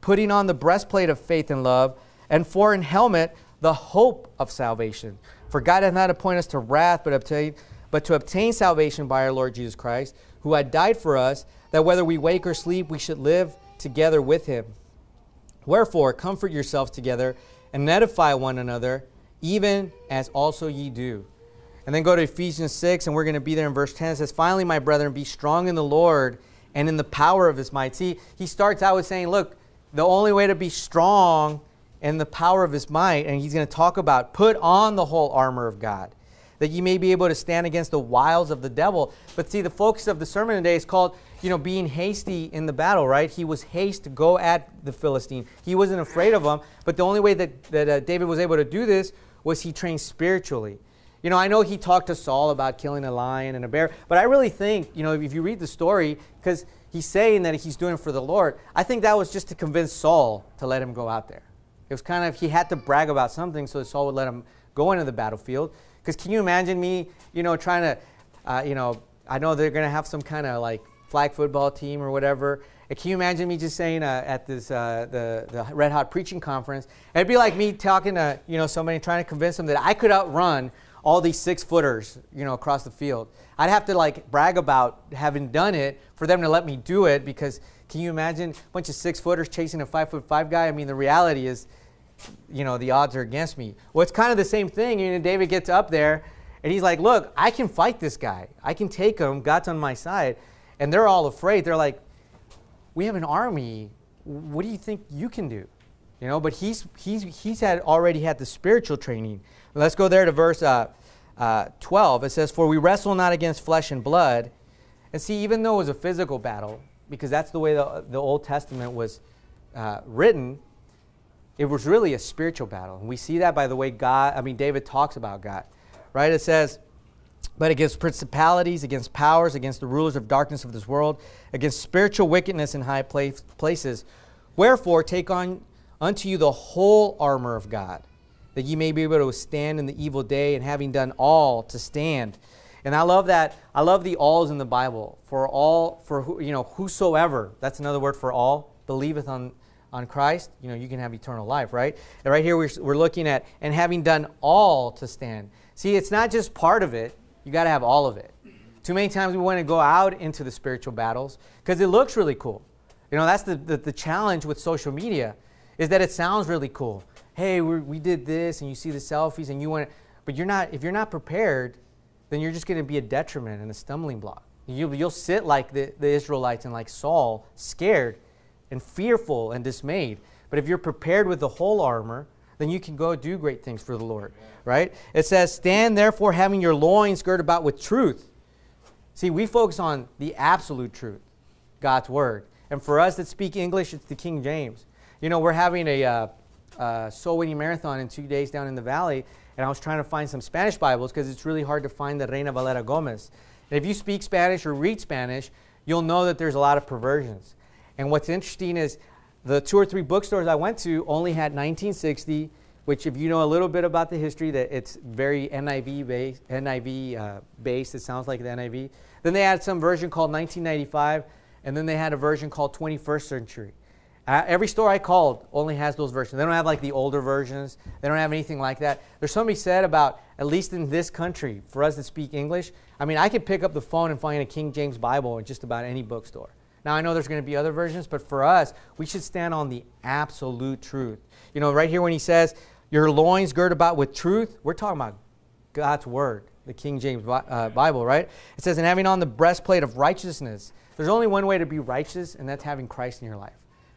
putting on the breastplate of faith and love, and for an helmet, the hope of salvation. For God hath not appointed us to wrath, but, obtain, but to obtain salvation by our Lord Jesus Christ, who had died for us, that whether we wake or sleep, we should live together with him. Wherefore, comfort yourselves together and edify one another, even as also ye do. And then go to Ephesians 6, and we're going to be there in verse 10. It says, Finally, my brethren, be strong in the Lord and in the power of his might. See, he starts out with saying, Look, the only way to be strong and the power of his might. And he's going to talk about put on the whole armor of God, that you may be able to stand against the wiles of the devil. But see, the focus of the sermon today is called, you know, being hasty in the battle, right? He was haste to go at the Philistine. He wasn't afraid of him. But the only way that, that uh, David was able to do this was he trained spiritually. You know, I know he talked to Saul about killing a lion and a bear, but I really think, you know, if you read the story, because he's saying that he's doing it for the Lord, I think that was just to convince Saul to let him go out there. It was kind of, he had to brag about something so Saul would let him go into the battlefield. Because can you imagine me, you know, trying to, uh, you know, I know they're going to have some kind of like flag football team or whatever. And can you imagine me just saying uh, at this uh, the the Red Hot preaching conference? It'd be like me talking to you know somebody trying to convince them that I could outrun all these six footers you know across the field. I'd have to like brag about having done it for them to let me do it because can you imagine a bunch of six footers chasing a five foot five guy? I mean, the reality is, you know, the odds are against me. Well, it's kind of the same thing. You know, David gets up there and he's like, look, I can fight this guy. I can take him. God's on my side. And they're all afraid. They're like, we have an army. What do you think you can do? You know, but he's, he's, he's had already had the spiritual training. Let's go there to verse uh, uh, 12. It says, For we wrestle not against flesh and blood. And see, even though it was a physical battle, because that's the way the, the Old Testament was uh, written, it was really a spiritual battle. And we see that by the way God, I mean, David talks about God, right? It says, but against principalities, against powers, against the rulers of darkness of this world, against spiritual wickedness in high places. Wherefore, take on unto you the whole armor of God, that ye may be able to stand in the evil day, and having done all, to stand. And I love that. I love the alls in the Bible. For all, for who, you know, whosoever, that's another word for all, believeth on, on Christ, you know, you can have eternal life, right? And right here we're, we're looking at, and having done all to stand. See, it's not just part of it. You got to have all of it. Too many times we want to go out into the spiritual battles because it looks really cool. You know, that's the, the, the challenge with social media is that it sounds really cool. Hey, we did this, and you see the selfies, and you want, but you're not. If you're not prepared, then you're just going to be a detriment and a stumbling block. You, will sit like the, the Israelites and like Saul, scared and fearful and dismayed. But if you're prepared with the whole armor, then you can go do great things for the Lord, right? It says, Stand therefore, having your loins girt about with truth. See, we focus on the absolute truth, God's word. And for us that speak English, it's the King James. You know, we're having a uh, uh, soul winning marathon in two days down in the valley, and I was trying to find some Spanish Bibles because it's really hard to find the Reina Valera Gomez. And if you speak Spanish or read Spanish, you'll know that there's a lot of perversions. And what's interesting is the two or three bookstores I went to only had 1960, which if you know a little bit about the history, that it's very NIV based. NIV uh, based. It sounds like the NIV. Then they had some version called 1995, and then they had a version called 21st century. Uh, every store I called only has those versions. They don't have like the older versions. They don't have anything like that. There's something said about, at least in this country, for us that speak English. I mean, I could pick up the phone and find a King James Bible in just about any bookstore. Now, I know there's going to be other versions, but for us, we should stand on the absolute truth. You know, right here when he says, your loins girt about with truth, we're talking about God's word, the King James uh, Bible, right? It says, and having on the breastplate of righteousness. There's only one way to be righteous, and that's having Christ in your life.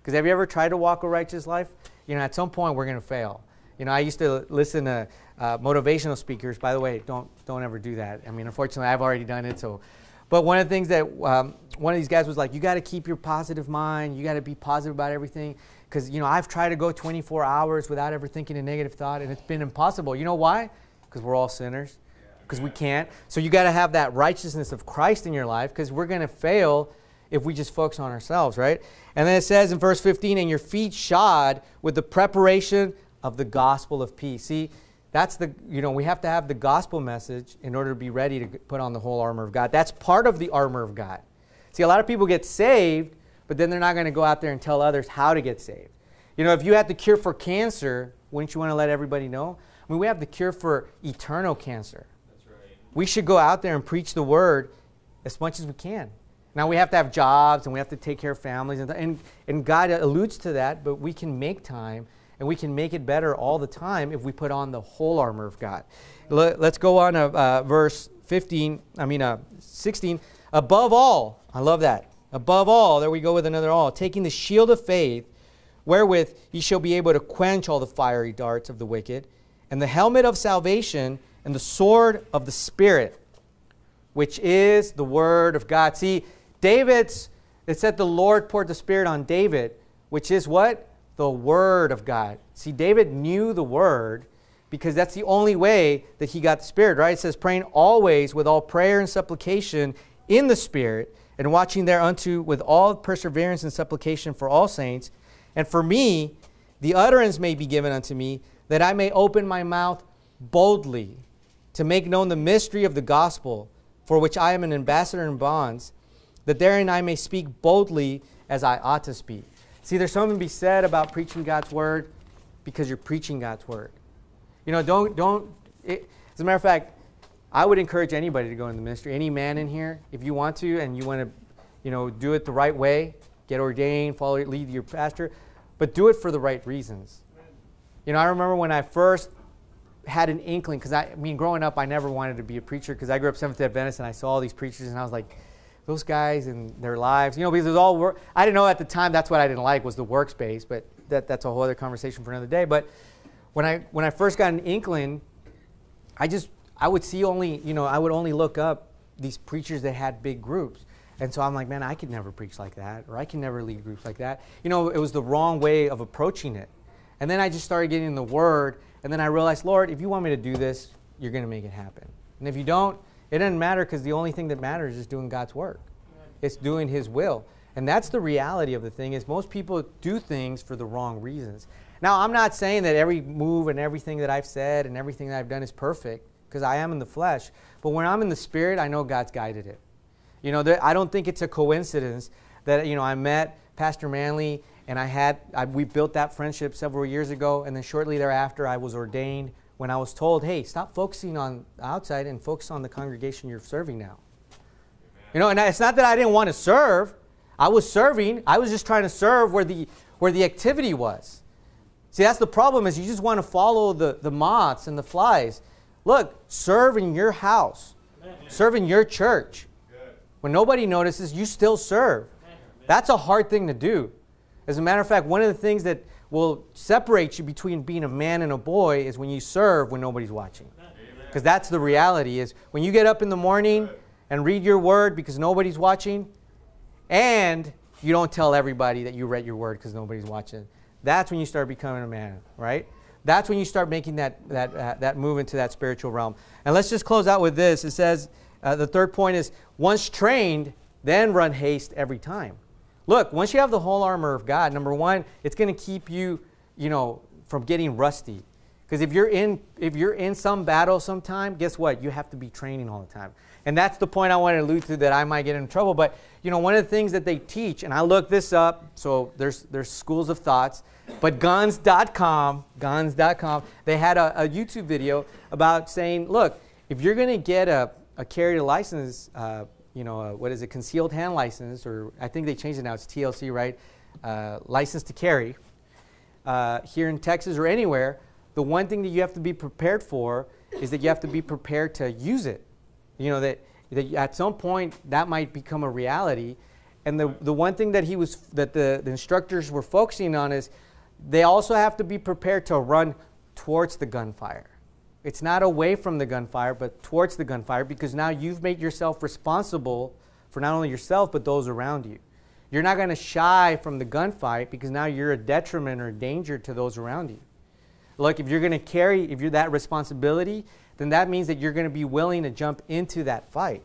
Because have you ever tried to walk a righteous life? You know, at some point we're going to fail. You know, I used to listen to uh, motivational speakers. By the way, don't don't ever do that. I mean, unfortunately, I've already done it. So, but one of the things that um, one of these guys was like, you got to keep your positive mind. You got to be positive about everything. Because you know, I've tried to go 24 hours without ever thinking a negative thought, and it's been impossible. You know why? Because we're all sinners. Because we can't. So you got to have that righteousness of Christ in your life. Because we're going to fail if we just focus on ourselves, right? And then it says in verse 15, and your feet shod with the preparation of the gospel of peace. See, that's the, you know, we have to have the gospel message in order to be ready to put on the whole armor of God. That's part of the armor of God. See, a lot of people get saved, but then they're not going to go out there and tell others how to get saved. You know, if you had the cure for cancer, wouldn't you want to let everybody know? I mean, we have the cure for eternal cancer. That's right. We should go out there and preach the word as much as we can. Now we have to have jobs and we have to take care of families, and, and, and God alludes to that, but we can make time and we can make it better all the time if we put on the whole armor of God. Let, us go on to uh, uh, verse 15, I mean uh, 16. Above all, I love that. Above all, there we go with another all, taking the shield of faith, wherewith ye shall be able to quench all the fiery darts of the wicked, and the helmet of salvation, and the sword of the Spirit, which is the word of God. See, David's, it said the Lord poured the Spirit on David, which is what? The Word of God. See, David knew the Word because that's the only way that he got the Spirit, right? It says, praying always with all prayer and supplication in the Spirit, and watching thereunto with all perseverance and supplication for all saints. And for me, the utterance may be given unto me, that I may open my mouth boldly to make known the mystery of the gospel, for which I am an ambassador in bonds that therein I may speak boldly as I ought to speak. See, there's something to be said about preaching God's word because you're preaching God's word. You know, don't, don't, it, as a matter of fact, I would encourage anybody to go in the ministry, any man in here, if you want to and you want to, you know, do it the right way, get ordained, follow, lead your pastor, but do it for the right reasons. You know, I remember when I first had an inkling, because I, I mean, growing up, I never wanted to be a preacher because I grew up Seventh day Adventist and I saw all these preachers and I was like, those guys and their lives, you know, because it was all work. I didn't know at the time that's what I didn't like was the workspace, but that, that's a whole other conversation for another day. But when I when I first got in Inkling, I just I would see only you know I would only look up these preachers that had big groups, and so I'm like, man, I could never preach like that, or I can never lead groups like that. You know, it was the wrong way of approaching it. And then I just started getting the word, and then I realized, Lord, if you want me to do this, you're going to make it happen. And if you don't, it doesn't matter because the only thing that matters is doing God's work. It's doing His will. And that's the reality of the thing is most people do things for the wrong reasons. Now, I'm not saying that every move and everything that I've said and everything that I've done is perfect because I am in the flesh. But when I'm in the spirit, I know God's guided it. You know, there, I don't think it's a coincidence that, you know, I met Pastor Manley and I had, I, we built that friendship several years ago. And then shortly thereafter, I was ordained when I was told, hey, stop focusing on outside and focus on the congregation you're serving now. Amen. You know, and it's not that I didn't want to serve. I was serving. I was just trying to serve where the, where the activity was. See, that's the problem is you just want to follow the, the moths and the flies. Look, serve in your house. Amen. Serve in your church. Good. When nobody notices, you still serve. Amen. That's a hard thing to do. As a matter of fact, one of the things that will separate you between being a man and a boy is when you serve when nobody's watching. Because that's the reality is when you get up in the morning and read your word because nobody's watching and you don't tell everybody that you read your word because nobody's watching. That's when you start becoming a man, right? That's when you start making that, that, uh, that move into that spiritual realm. And let's just close out with this. It says, uh, the third point is once trained, then run haste every time. Look, once you have the whole armor of God, number one, it's going to keep you, you know, from getting rusty. Because if you're in if you're in some battle sometime, guess what? You have to be training all the time. And that's the point I want to allude to that I might get in trouble. But you know, one of the things that they teach, and I looked this up, so there's there's schools of thoughts, but guns.com, guns.com, they had a, a YouTube video about saying, look, if you're gonna get a, a carry license uh, you know, uh, what is it, concealed hand license, or I think they changed it now, it's TLC, right? Uh, license to carry uh, here in Texas or anywhere, the one thing that you have to be prepared for is that you have to be prepared to use it. You know, that, that at some point that might become a reality. And the, the one thing that he was, that the, the instructors were focusing on is they also have to be prepared to run towards the gunfire. It's not away from the gunfire, but towards the gunfire because now you've made yourself responsible for not only yourself, but those around you. You're not going to shy from the gunfight because now you're a detriment or a danger to those around you. Look, if you're going to carry, if you're that responsibility, then that means that you're going to be willing to jump into that fight.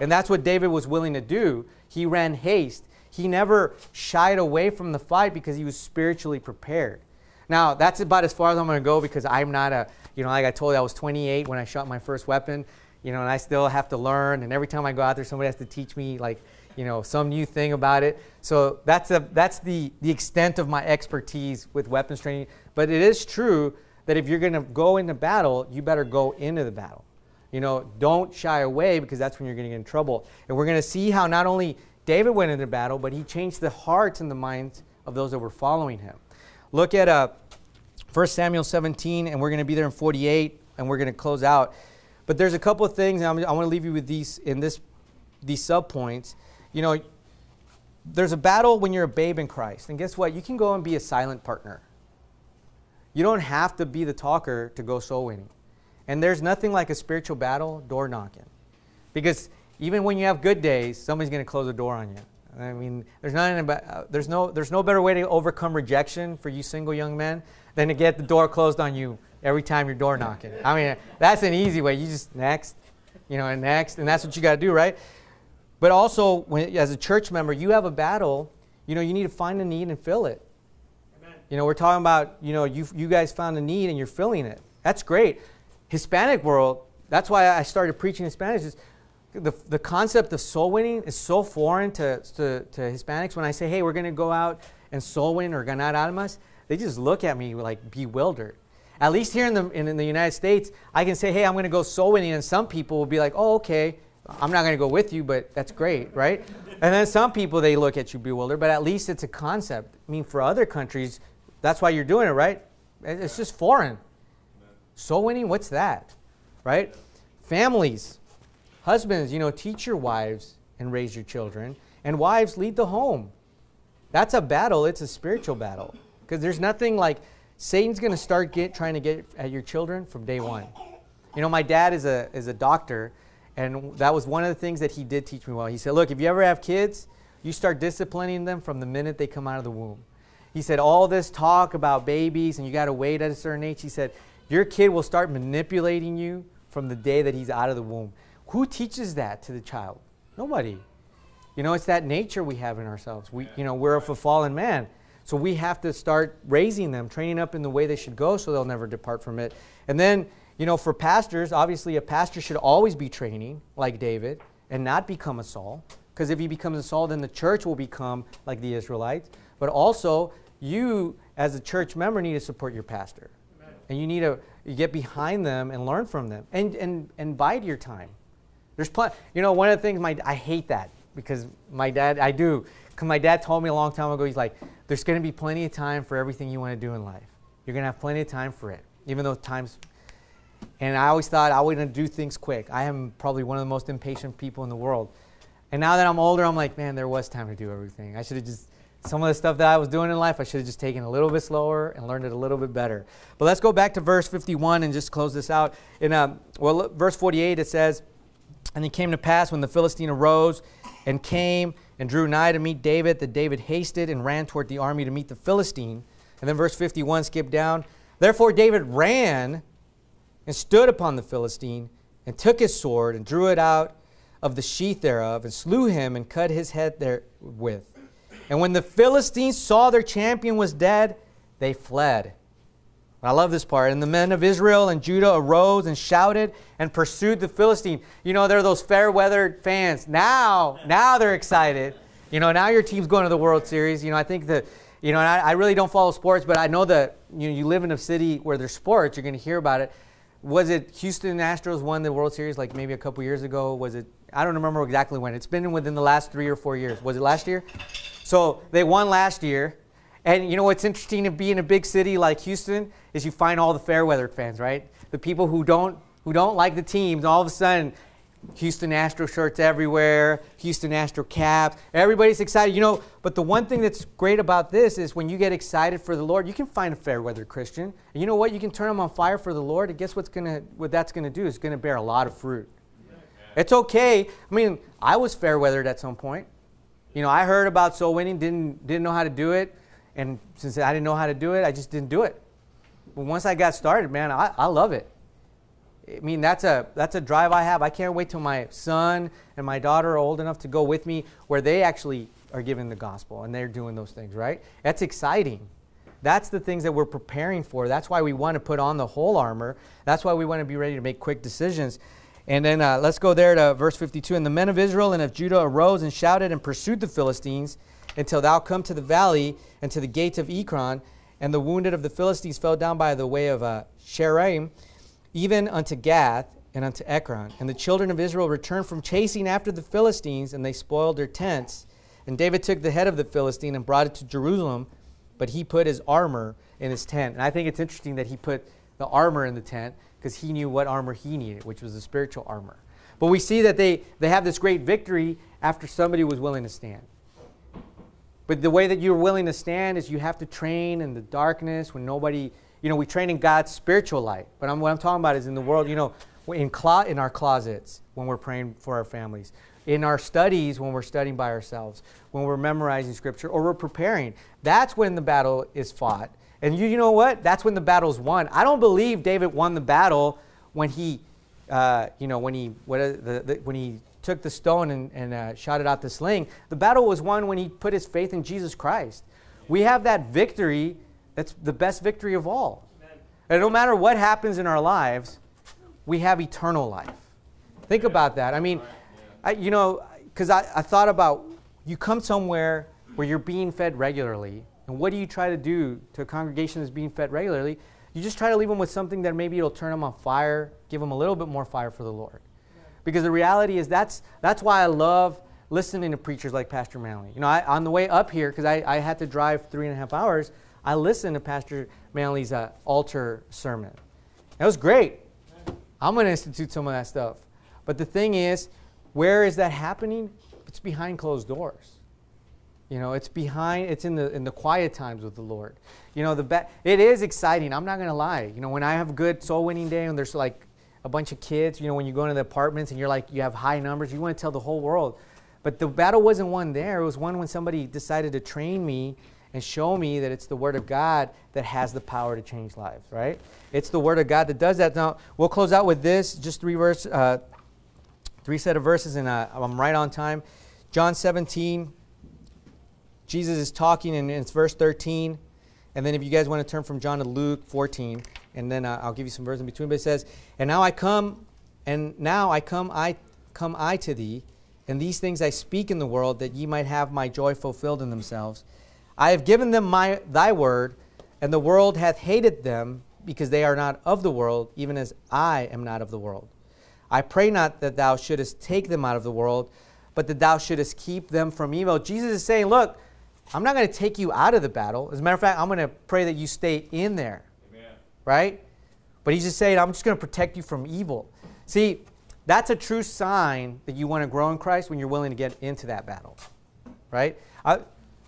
And that's what David was willing to do. He ran haste. He never shied away from the fight because he was spiritually prepared. Now, that's about as far as I'm going to go because I'm not a you know, like I told you, I was 28 when I shot my first weapon, you know, and I still have to learn. And every time I go out there, somebody has to teach me, like, you know, some new thing about it. So that's, a, that's the, the extent of my expertise with weapons training. But it is true that if you're going to go into battle, you better go into the battle. You know, don't shy away because that's when you're going to get in trouble. And we're going to see how not only David went into battle, but he changed the hearts and the minds of those that were following him. Look at uh, 1 Samuel 17, and we're going to be there in 48, and we're going to close out. But there's a couple of things, i want to leave you with these in this these subpoints. You know, there's a battle when you're a babe in Christ, and guess what? You can go and be a silent partner. You don't have to be the talker to go soul winning. And there's nothing like a spiritual battle door knocking, because even when you have good days, somebody's going to close the door on you. I mean, there's nothing uh, there's no there's no better way to overcome rejection for you single young men than to get the door closed on you every time you're door knocking. I mean, that's an easy way. You just next, you know, and next, and that's what you got to do, right? But also, when, as a church member, you have a battle. You know, you need to find a need and fill it. Amen. You know, we're talking about you know you you guys found a need and you're filling it. That's great. Hispanic world. That's why I started preaching in Spanish. Is the, the concept of soul winning is so foreign to, to, to Hispanics. When I say, hey, we're going to go out and soul win or ganar almas, they just look at me like bewildered. At least here in the, in, in the United States, I can say, hey, I'm going to go soul winning. And some people will be like, oh, okay, I'm not going to go with you, but that's great, right? and then some people, they look at you bewildered, but at least it's a concept. I mean, for other countries, that's why you're doing it, right? It's yeah. just foreign. Yeah. Soul winning, what's that, right? Yeah. Families Husbands, you know, teach your wives and raise your children. And wives, lead the home. That's a battle, it's a spiritual battle. Because there's nothing like Satan's going to start get, trying to get at your children from day one. You know, my dad is a, is a doctor, and that was one of the things that he did teach me well. He said, Look, if you ever have kids, you start disciplining them from the minute they come out of the womb. He said, All this talk about babies and you got to wait at a certain age. He said, Your kid will start manipulating you from the day that he's out of the womb. Who teaches that to the child? Nobody. You know, it's that nature we have in ourselves. We, you know, we're of a fallen man. So we have to start raising them, training up in the way they should go so they'll never depart from it. And then, you know, for pastors, obviously a pastor should always be training like David and not become a Saul. Because if he becomes a Saul, then the church will become like the Israelites. But also, you as a church member need to support your pastor. Amen. And you need to get behind them and learn from them and, and, and bide your time. There's plenty. You know, one of the things my I hate that because my dad I do. Cause my dad told me a long time ago. He's like, there's going to be plenty of time for everything you want to do in life. You're going to have plenty of time for it, even though times. And I always thought I wouldn't do things quick. I am probably one of the most impatient people in the world. And now that I'm older, I'm like, man, there was time to do everything. I should have just some of the stuff that I was doing in life, I should have just taken a little bit slower and learned it a little bit better. But let's go back to verse 51 and just close this out. In um, well, look, verse 48, it says, and it came to pass when the Philistine arose and came and drew nigh to meet David, that David hasted and ran toward the army to meet the Philistine. And then verse 51, skip down. Therefore David ran and stood upon the Philistine and took his sword and drew it out of the sheath thereof and slew him and cut his head therewith. And when the Philistines saw their champion was dead, they fled. I love this part. And the men of Israel and Judah arose and shouted and pursued the Philistine. You know, they're those fair weather fans. Now, now they're excited. You know, now your team's going to the World Series. You know, I think that, you know, I, I, really don't follow sports, but I know that, you know, you live in a city where there's sports, you're going to hear about it. Was it Houston Astros won the World Series like maybe a couple years ago? Was it, I don't remember exactly when. It's been within the last three or four years. Was it last year? So they won last year. And you know what's interesting to be in a big city like Houston is you find all the fair weather fans, right? The people who don't who don't like the teams, all of a sudden, Houston Astro shirts everywhere, Houston Astro caps. Everybody's excited, you know. But the one thing that's great about this is when you get excited for the Lord, you can find a fair weather Christian. And you know what? You can turn them on fire for the Lord. And guess what's gonna what that's gonna do? It's gonna bear a lot of fruit. It's okay. I mean, I was fair weathered at some point. You know, I heard about soul winning, didn't didn't know how to do it. And since I didn't know how to do it, I just didn't do it. But once I got started, man, I, I love it. I mean, that's a, that's a drive I have. I can't wait till my son and my daughter are old enough to go with me where they actually are giving the gospel and they're doing those things, right? That's exciting. That's the things that we're preparing for. That's why we want to put on the whole armor. That's why we want to be ready to make quick decisions. And then uh, let's go there to verse 52. And the men of Israel and of Judah arose and shouted and pursued the Philistines until thou come to the valley and to the gate of Ekron. And the wounded of the Philistines fell down by the way of uh, even unto Gath and unto Ekron. And the children of Israel returned from chasing after the Philistines, and they spoiled their tents. And David took the head of the Philistine and brought it to Jerusalem, but he put his armor in his tent. And I think it's interesting that he put the armor in the tent because he knew what armor he needed, which was the spiritual armor. But we see that they, they have this great victory after somebody was willing to stand. But the way that you're willing to stand is you have to train in the darkness when nobody, you know, we train in God's spiritual light. But I'm, what I'm talking about is in the world, you know, in, clo- in our closets when we're praying for our families, in our studies when we're studying by ourselves, when we're memorizing scripture or we're preparing. That's when the battle is fought. And you, you know what? That's when the battle's won. I don't believe David won the battle when he, uh, you know, when he, what, uh, the, the, when he took the stone and, and uh, shot it out the sling. The battle was won when he put his faith in Jesus Christ. We have that victory that's the best victory of all. Amen. And no matter what happens in our lives, we have eternal life. Think yeah. about that. I mean, right. yeah. I, you know, because I, I thought about you come somewhere where you're being fed regularly, and what do you try to do to a congregation that's being fed regularly? You just try to leave them with something that maybe it'll turn them on fire, give them a little bit more fire for the Lord. Because the reality is that's, that's why I love listening to preachers like Pastor Manley. You know, I, on the way up here, because I, I had to drive three and a half hours, I listened to Pastor Manley's uh, altar sermon. That was great. I'm going to institute some of that stuff. But the thing is, where is that happening? It's behind closed doors. You know, it's behind, it's in the, in the quiet times with the Lord. You know, the ba- it is exciting. I'm not going to lie. You know, when I have a good soul winning day and there's like a bunch of kids, you know, when you go into the apartments and you're like, you have high numbers, you want to tell the whole world. But the battle wasn't won there. It was won when somebody decided to train me and show me that it's the Word of God that has the power to change lives, right? It's the Word of God that does that. Now, we'll close out with this, just three verse, uh, three set of verses, and uh, I'm right on time. John 17, Jesus is talking, and it's verse 13. And then if you guys want to turn from John to Luke 14 and then I'll give you some verses in between. But it says, "And now I come, and now I come, I come I to thee, and these things I speak in the world, that ye might have my joy fulfilled in themselves. I have given them my thy word, and the world hath hated them, because they are not of the world, even as I am not of the world. I pray not that thou shouldest take them out of the world, but that thou shouldest keep them from evil." Jesus is saying, "Look." I'm not going to take you out of the battle. As a matter of fact, I'm going to pray that you stay in there right? But he's just saying, I'm just going to protect you from evil. See, that's a true sign that you want to grow in Christ when you're willing to get into that battle, right? I,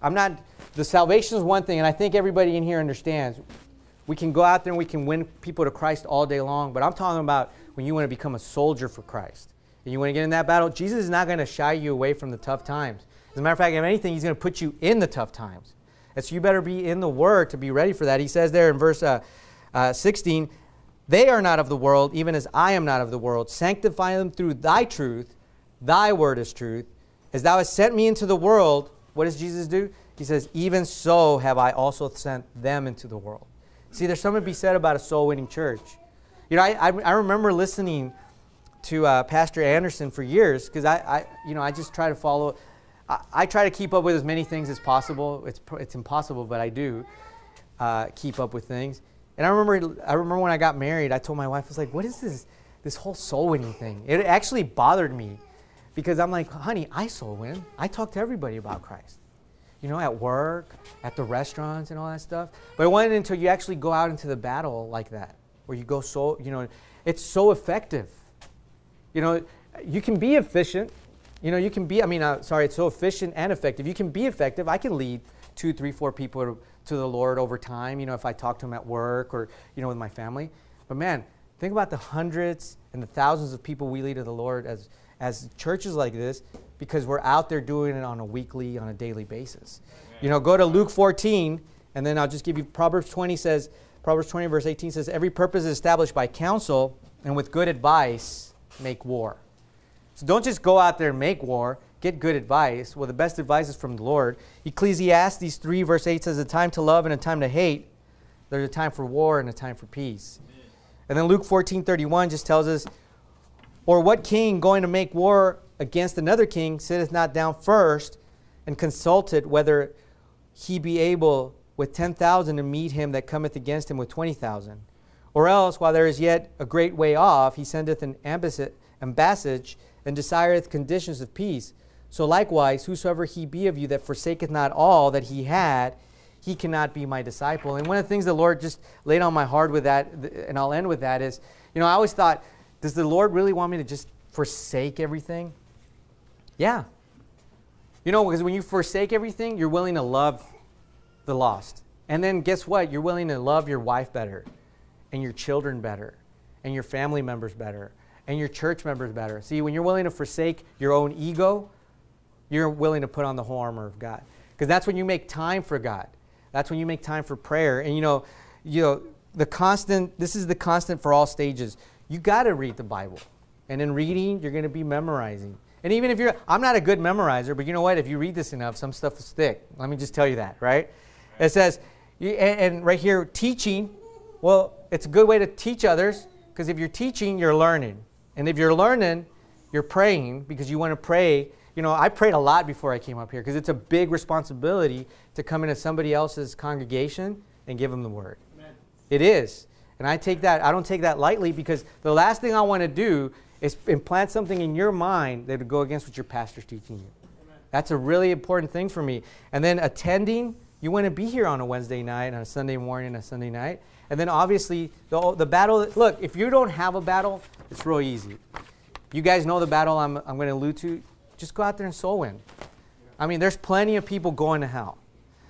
I'm not, the salvation is one thing, and I think everybody in here understands. We can go out there and we can win people to Christ all day long, but I'm talking about when you want to become a soldier for Christ and you want to get in that battle. Jesus is not going to shy you away from the tough times. As a matter of fact, if anything, he's going to put you in the tough times. And so you better be in the Word to be ready for that. He says there in verse uh, uh, 16, they are not of the world, even as I am not of the world. Sanctify them through thy truth. Thy word is truth. As thou hast sent me into the world, what does Jesus do? He says, Even so have I also sent them into the world. See, there's something to be said about a soul winning church. You know, I, I, I remember listening to uh, Pastor Anderson for years because I, I, you know, I just try to follow. I, I, try to keep up with as many things as possible. It's, it's impossible, but I do uh, keep up with things. And I remember, I remember when I got married, I told my wife, I was like, what is this, this whole soul winning thing? It actually bothered me because I'm like, honey, I soul win. I talk to everybody about Christ, you know, at work, at the restaurants, and all that stuff. But it wasn't until you actually go out into the battle like that, where you go so, you know, it's so effective. You know, you can be efficient. You know, you can be, I mean, uh, sorry, it's so efficient and effective. You can be effective. I can lead two, three, four people to the Lord over time, you know, if I talk to him at work or, you know, with my family. But man, think about the hundreds and the thousands of people we lead to the Lord as, as churches like this because we're out there doing it on a weekly, on a daily basis. Amen. You know, go to Luke 14, and then I'll just give you Proverbs 20 says, Proverbs 20, verse 18 says, Every purpose is established by counsel, and with good advice, make war. So don't just go out there and make war get good advice. Well, the best advice is from the Lord. Ecclesiastes 3, verse 8 says, A time to love and a time to hate. There's a time for war and a time for peace. Amen. And then Luke 14, 31 just tells us, Or what king going to make war against another king sitteth not down first and consulteth whether he be able with 10,000 to meet him that cometh against him with 20,000? Or else, while there is yet a great way off, he sendeth an ambassage and desireth conditions of peace so likewise, whosoever he be of you that forsaketh not all that he had, he cannot be my disciple. And one of the things the Lord just laid on my heart with that, and I'll end with that, is you know, I always thought, does the Lord really want me to just forsake everything? Yeah. You know, because when you forsake everything, you're willing to love the lost. And then guess what? You're willing to love your wife better, and your children better, and your family members better, and your church members better. See, when you're willing to forsake your own ego, you're willing to put on the whole armor of God. Because that's when you make time for God. That's when you make time for prayer. And you know, you know, the constant, this is the constant for all stages. You got to read the Bible. And in reading, you're going to be memorizing. And even if you're, I'm not a good memorizer, but you know what? If you read this enough, some stuff will stick. Let me just tell you that, right? It says, and right here, teaching, well, it's a good way to teach others because if you're teaching, you're learning. And if you're learning, you're praying because you want to pray you know, I prayed a lot before I came up here because it's a big responsibility to come into somebody else's congregation and give them the word. Amen. It is. And I take that, I don't take that lightly because the last thing I want to do is implant something in your mind that would go against what your pastor's teaching you. Amen. That's a really important thing for me. And then attending, you want to be here on a Wednesday night, on a Sunday morning, a Sunday night. And then obviously, the, the battle, look, if you don't have a battle, it's real easy. You guys know the battle I'm, I'm going to allude to just go out there and soul win. I mean, there's plenty of people going to hell.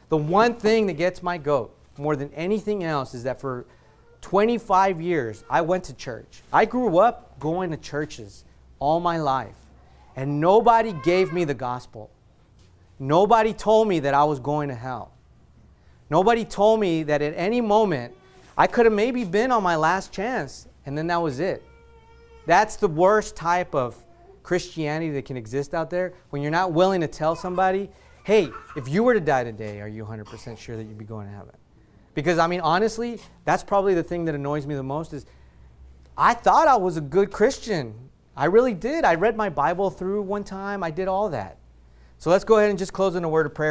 The one thing that gets my goat more than anything else is that for 25 years, I went to church. I grew up going to churches all my life, and nobody gave me the gospel. Nobody told me that I was going to hell. Nobody told me that at any moment I could have maybe been on my last chance, and then that was it. That's the worst type of Christianity that can exist out there when you're not willing to tell somebody, hey, if you were to die today, are you 100% sure that you'd be going to heaven? Because, I mean, honestly, that's probably the thing that annoys me the most is I thought I was a good Christian. I really did. I read my Bible through one time, I did all that. So let's go ahead and just close in a word of prayer.